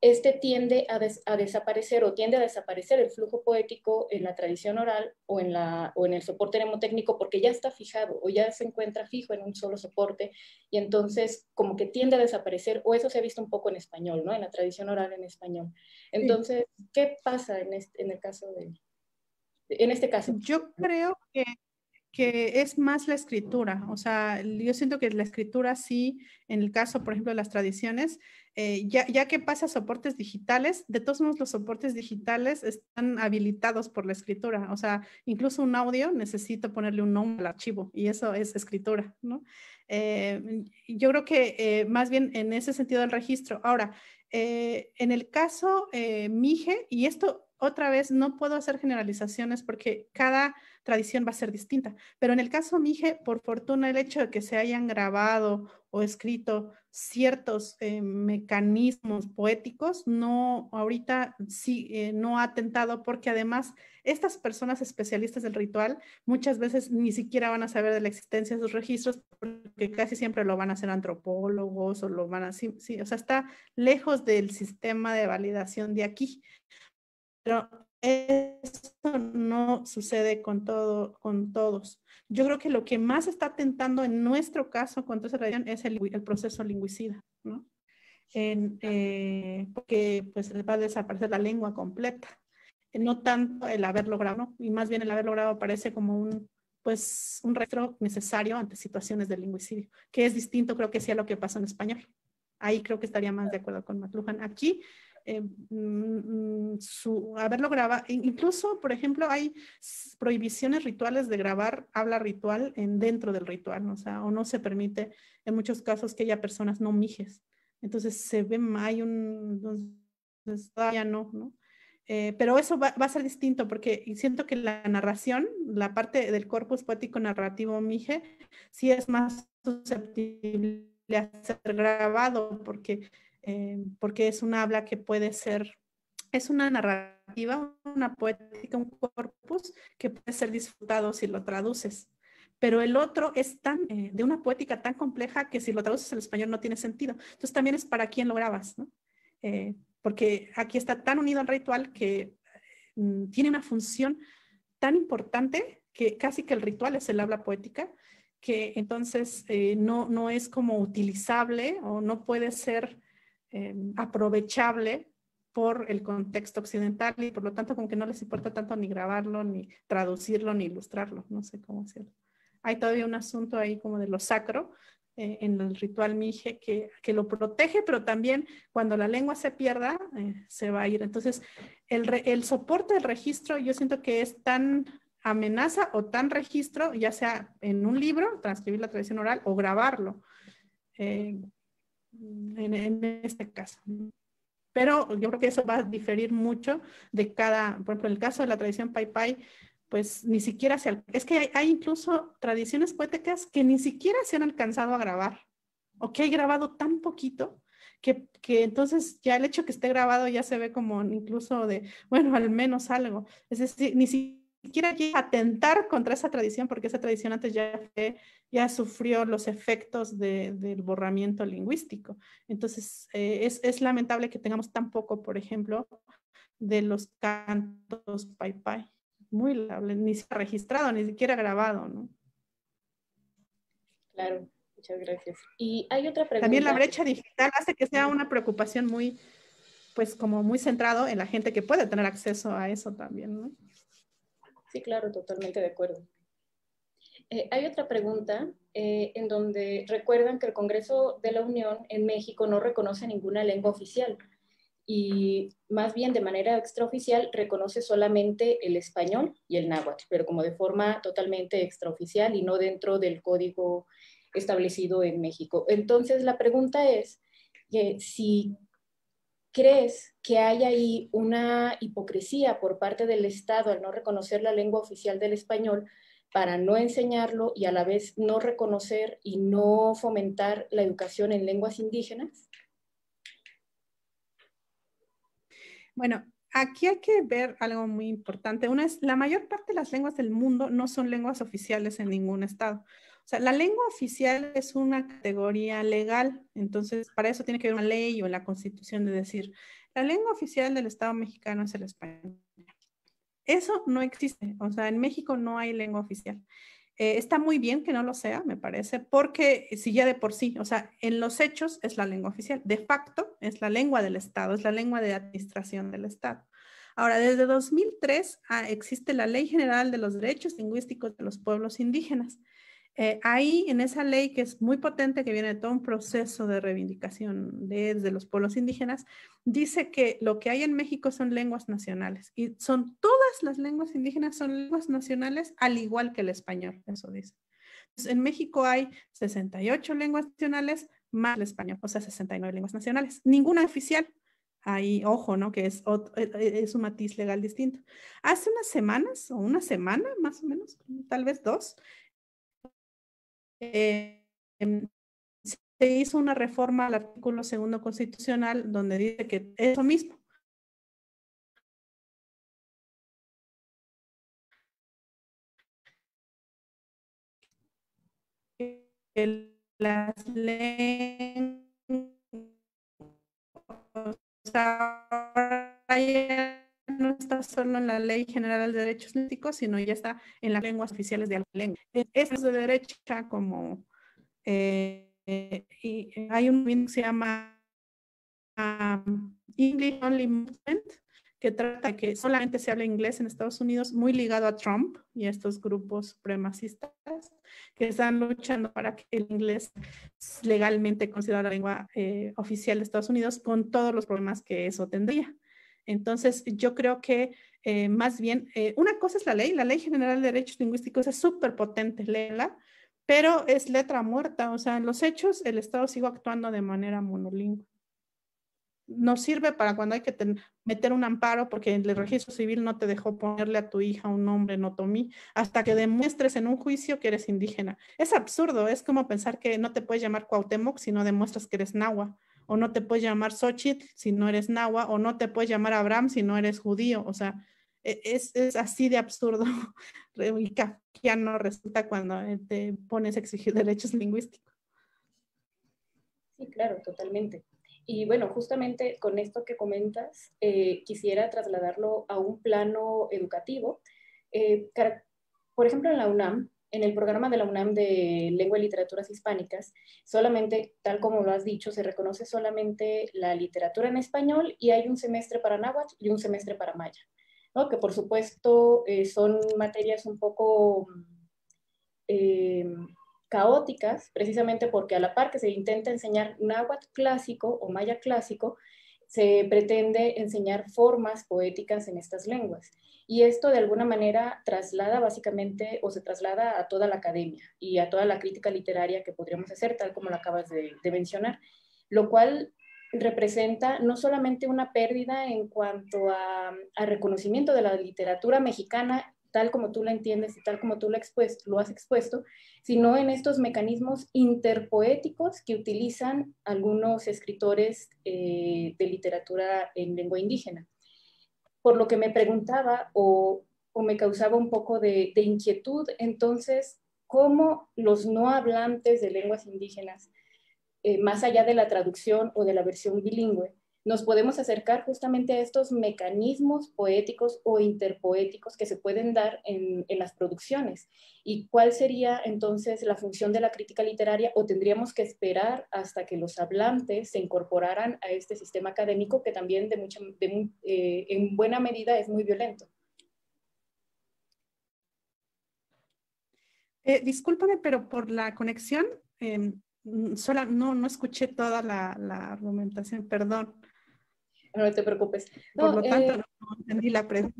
este tiende a, desaparecer o tiende a desaparecer el flujo poético en la tradición oral o en, la, o en el soporte mnemotécnico porque ya está fijado o ya se encuentra fijo en un solo soporte y entonces como que tiende a desaparecer o eso se ha visto un poco en español, ¿no? En la tradición oral en español. Entonces, ¿qué pasa en, este, en el caso de, en este caso? Yo creo que, que es más la escritura, o sea, yo siento que la escritura sí, en el caso, por ejemplo, de las tradiciones, eh, ya, que pasa a soportes digitales, de todos modos los soportes digitales están habilitados por la escritura, o sea, incluso un audio necesito ponerle un nombre al archivo y eso es escritura, ¿no? Eh, yo creo que eh, más bien en ese sentido del registro. Ahora, en el caso Mije, y esto otra vez, no puedo hacer generalizaciones porque cada tradición va a ser distinta, pero en el caso Mije, por fortuna, el hecho de que se hayan grabado o escrito ciertos eh, mecanismos poéticos, no, ahorita sí, eh, no ha atentado porque además estas personas especialistas del ritual muchas veces ni siquiera van a saber de la existencia de sus registros porque casi siempre lo van a hacer antropólogos o lo van a, sí, sí, o sea, está lejos del sistema de validación de aquí pero eso no sucede con, todo, con todos. Yo creo que lo que más está tentando en nuestro caso contra esa región es el, proceso lingüicida, ¿no? Eh, porque pues va a desaparecer la lengua completa. Eh, no tanto el haber logrado, ¿no? y más bien el haber logrado parece como un, pues, un retro necesario ante situaciones de lingüicidio, que es distinto creo que sí, a lo que pasa en español. Ahí creo que estaría más de acuerdo con McLuhan. Aquí eh, mm, mm, su, haberlo grabado, incluso, por ejemplo, hay prohibiciones rituales de grabar habla ritual en dentro del ritual, o sea, o no se permite en muchos casos que haya personas no mijes. Entonces se ve, hay un, no, ¿no? Eh, pero eso va, a ser distinto porque siento que la narración, la parte del corpus poético narrativo mije, sí es más susceptible a ser grabado porque eh, porque es un habla que puede ser, es una narrativa, una poética, un corpus que puede ser disfrutado si lo traduces. Pero el otro es tan, eh, de una poética tan compleja que si lo traduces al español no tiene sentido. Entonces también es para quién lo grabas, ¿no? Eh, porque aquí está tan unido al ritual que mm, tiene una función tan importante que casi que el ritual es el habla poética, que entonces no, no es como utilizable o no puede ser Em, aprovechable por el contexto occidental y por lo tanto como que no les importa tanto ni grabarlo, ni traducirlo, ni ilustrarlo, no sé cómo hacerlo. Hay todavía un asunto ahí como de lo sacro eh, en el ritual Mije que, que, lo protege, pero también cuando la lengua se pierda, eh, se va a ir. Entonces, el, el soporte del registro yo siento que es tan amenaza o tan registro, ya sea en un libro, transcribir la tradición oral o grabarlo. Eh, en, este caso. Pero yo creo que eso va a diferir mucho de cada, por ejemplo, en el caso de la tradición Pai Pai, pues ni siquiera se, es que hay, incluso tradiciones poéticas que ni siquiera se han alcanzado a grabar o que hay grabado tan poquito que, que, entonces ya el hecho que esté grabado ya se ve como incluso de, bueno, al menos algo. Es decir, ni siquiera siquiera aquí atentar contra esa tradición, porque esa tradición antes ya, ya sufrió los efectos del borramiento lingüístico. Entonces, eh, es, lamentable que tengamos tan poco, por ejemplo, de los cantos Pai Pai. Muy lamentable, ni ha registrado, ni siquiera grabado, ¿no? Claro, muchas gracias. Y hay otra pregunta. También la brecha digital hace que sea una preocupación muy, pues como muy centrado en la gente que puede tener acceso a eso también, ¿no? Sí, claro, totalmente de acuerdo. Eh, hay otra pregunta eh, en donde recuerdan que el Congreso de la Unión en México no reconoce ninguna lengua oficial y más bien de manera extraoficial reconoce solamente el español y el náhuatl, pero como de forma totalmente extraoficial y no dentro del código establecido en México. Entonces la pregunta es que si ¿Crees que hay ahí una hipocresía por parte del Estado al no reconocer la lengua oficial del español para no enseñarlo y a la vez no reconocer y no fomentar la educación en lenguas indígenas? Bueno, aquí hay que ver algo muy importante. Una es, la mayor parte de las lenguas del mundo no son lenguas oficiales en ningún estado. O sea, la lengua oficial es una categoría legal, entonces para eso tiene que haber una ley o la constitución de decir, la lengua oficial del Estado mexicano es el español. Eso no existe, o sea, en México no hay lengua oficial. Eh, está muy bien que no lo sea, me parece, porque si ya de por sí, o sea, en los hechos es la lengua oficial, de facto es la lengua del Estado, es la lengua de administración del Estado. Ahora, desde 2003 ah, existe la Ley General de los Derechos Lingüísticos de los Pueblos Indígenas. Eh, ahí en esa ley que es muy potente, que viene de todo un proceso de reivindicación desde de los pueblos indígenas, dice que lo que hay en México son lenguas nacionales y son todas las lenguas indígenas, son lenguas nacionales al igual que el español, eso dice. Entonces, en México hay 68 lenguas nacionales más el español, o sea, 69 lenguas nacionales, ninguna oficial. Ahí, ojo, ¿no? Que es, e-, e-, es un matiz legal distinto. Hace unas semanas, o una semana más o menos, tal vez dos, eh, em, se hizo una reforma al artículo segundo constitucional donde dice que eso mismo. las no está solo en la Ley General de Derechos Lingüísticos, sino ya está en las lenguas oficiales de la lengua. Es de derecha como... Eh, hay un movimiento que se llama um, English Only Movement, que trata que solamente se hable inglés en Estados Unidos, muy ligado a Trump y a estos grupos supremacistas que están luchando para que el inglés legalmente considerado la lengua eh, oficial de Estados Unidos con todos los problemas que eso tendría. Entonces, yo creo que eh, más bien, eh, una cosa es la ley, la Ley General de Derechos Lingüísticos es súper potente, léela, pero es letra muerta, o sea, en los hechos el Estado sigue actuando de manera monolingüe. No sirve para cuando hay que meter un amparo porque el registro civil no te dejó ponerle a tu hija un nombre no tomí hasta que demuestres en un juicio que eres indígena. Es absurdo, es como pensar que no te puedes llamar Cuauhtémoc si no demuestras que eres náhuatl o no te puedes llamar Xochitl si no eres nahua, o no te puedes llamar Abraham si no eres judío. O sea, e, es, es así de absurdo y no resulta cuando eh, te pones a exigir derechos lingüísticos. Sí, claro, totalmente. Y bueno, justamente con esto que comentas, eh, quisiera trasladarlo a un plano educativo. Eh, por ejemplo, en la UNAM en el programa de la UNAM de Lengua y Literaturas Hispánicas, solamente, tal como lo has dicho, se reconoce solamente la literatura en español y hay un semestre para náhuatl y un semestre para maya, que por supuesto eh, son materias un poco mm, em, caóticas, precisamente porque a la par que se intenta enseñar náhuatl clásico o maya clásico, se pretende enseñar formas poéticas en estas lenguas. Y esto de alguna manera traslada básicamente o se traslada a toda la academia y a toda la crítica literaria que podríamos hacer, tal como lo acabas de, mencionar, lo cual representa no solamente una pérdida en cuanto a, a reconocimiento de la literatura mexicana tal como tú la entiendes y tal como tú lo has expuesto, sino en estos mecanismos interpoéticos que utilizan algunos escritores eh, de literatura en lengua indígena. Por lo que me preguntaba o, me causaba un poco de, inquietud, entonces, ¿cómo los no hablantes de lenguas indígenas, eh, más allá de la traducción o de la versión bilingüe, nos podemos acercar justamente a estos mecanismos poéticos o interpoéticos que se pueden dar en, en, las producciones. ¿Y cuál sería entonces la función de la crítica literaria o tendríamos que esperar hasta que los hablantes se incorporaran a este sistema académico que también de mucha, de, eh, en buena medida es muy violento? Eh, discúlpame, pero por la conexión, em, sola, no, no escuché toda la, la argumentación, perdón. No te preocupes. Por lo tanto, eh, no entendí la pregunta.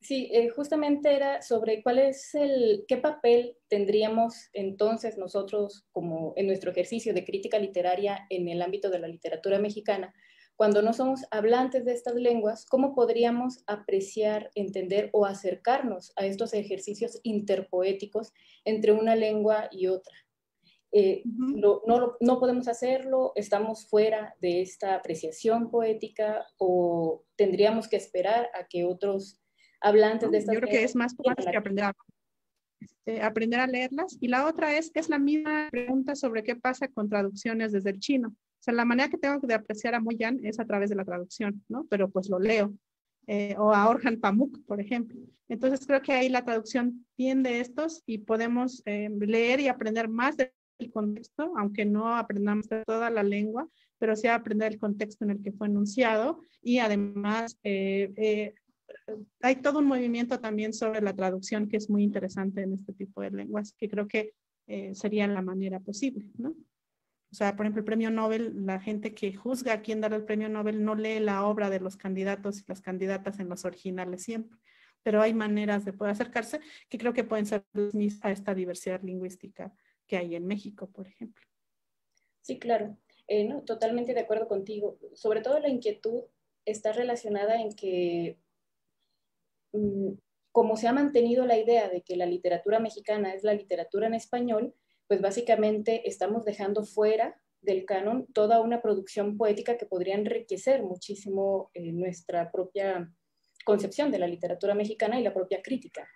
Sí, eh, justamente era sobre cuál es el, qué papel tendríamos entonces nosotros como en nuestro ejercicio de crítica literaria en el ámbito de la literatura mexicana, cuando no somos hablantes de estas lenguas, ¿cómo podríamos apreciar, entender o acercarnos a estos ejercicios interpoéticos entre una lengua y otra? Eh, no, no, podemos hacerlo, estamos fuera de esta apreciación poética o tendríamos que esperar a que otros hablantes de estas... Yo creo que es más que aprender, este, aprender a leerlas. Y la otra es, es la misma pregunta sobre qué pasa con traducciones desde el chino. O sea, la manera que tengo de apreciar a Moyan es a través de la traducción, ¿no? Pero pues lo leo. Eh, o a Orhan Pamuk, por ejemplo. Entonces creo que ahí la traducción tiende estos y podemos eh, leer y aprender más de el contexto, aunque no aprendamos toda la lengua, pero sí aprender el contexto en el que fue enunciado y además eh, eh, hay todo un movimiento también sobre la traducción que es muy interesante en este tipo de lenguas, que creo que eh, sería la manera posible, ¿no? O sea, por ejemplo, el premio Nobel, la gente que juzga a quién dar el premio Nobel no lee la obra de los candidatos y las candidatas en los originales siempre, pero hay maneras de poder acercarse que creo que pueden ser a esta diversidad lingüística que hay en México, por ejemplo. Sí, claro. Eh, totalmente de acuerdo contigo. Sobre todo la inquietud está relacionada en que mm, como se ha mantenido la idea de que la literatura mexicana es la literatura en español, pues básicamente estamos dejando fuera del canon toda una producción poética que podría enriquecer muchísimo eh, nuestra propia concepción de la literatura mexicana y la propia crítica.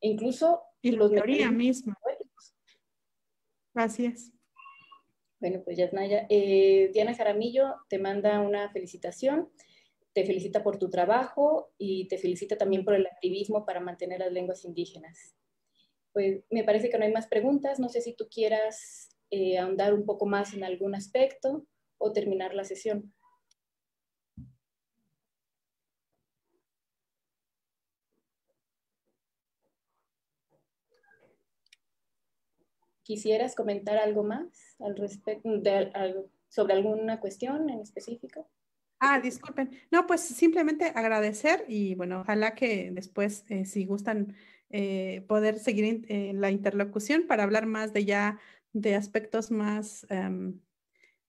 incluso y teoría misma. Gracias. Bueno, pues ya eh, Diana Jaramillo te manda una felicitación, te felicita por tu trabajo y te felicita también por el activismo para mantener las lenguas indígenas. Pues me parece que no hay más preguntas, no sé si tú quieras eh, ahondar un poco más en algún aspecto o terminar la sesión. ¿Quisieras comentar algo más al respecto sobre alguna cuestión en específico? Ah, disculpen. No, pues simplemente agradecer y bueno, ojalá que después, eh, si gustan, eh, poder seguir eh, la interlocución para hablar más de ya de aspectos más em,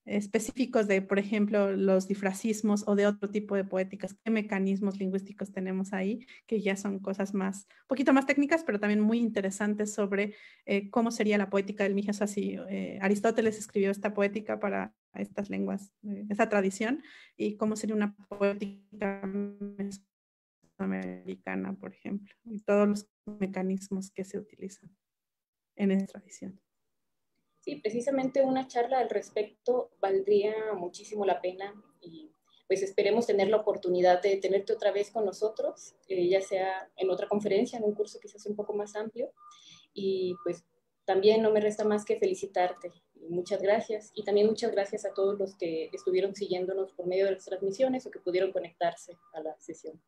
específicos de, por ejemplo, los difracismos o de otro tipo de poéticas, qué mecanismos lingüísticos tenemos ahí, que ya son cosas más, un poquito más técnicas, pero también muy interesantes sobre eh, cómo sería la poética del Mija. Eh, Aristóteles escribió esta poética para estas lenguas, eh, esa tradición, y cómo sería una poética mesoamericana, por ejemplo, y todos los mecanismos que se utilizan en esta tradición. Sí, precisamente una charla al respecto valdría muchísimo la pena y pues esperemos tener la oportunidad de tenerte otra vez con nosotros, eh, ya sea en otra conferencia, en un curso quizás un poco más amplio. Y pues también no me resta más que felicitarte. Muchas gracias y también muchas gracias a todos los que estuvieron siguiéndonos por medio de las transmisiones o que pudieron conectarse a la sesión.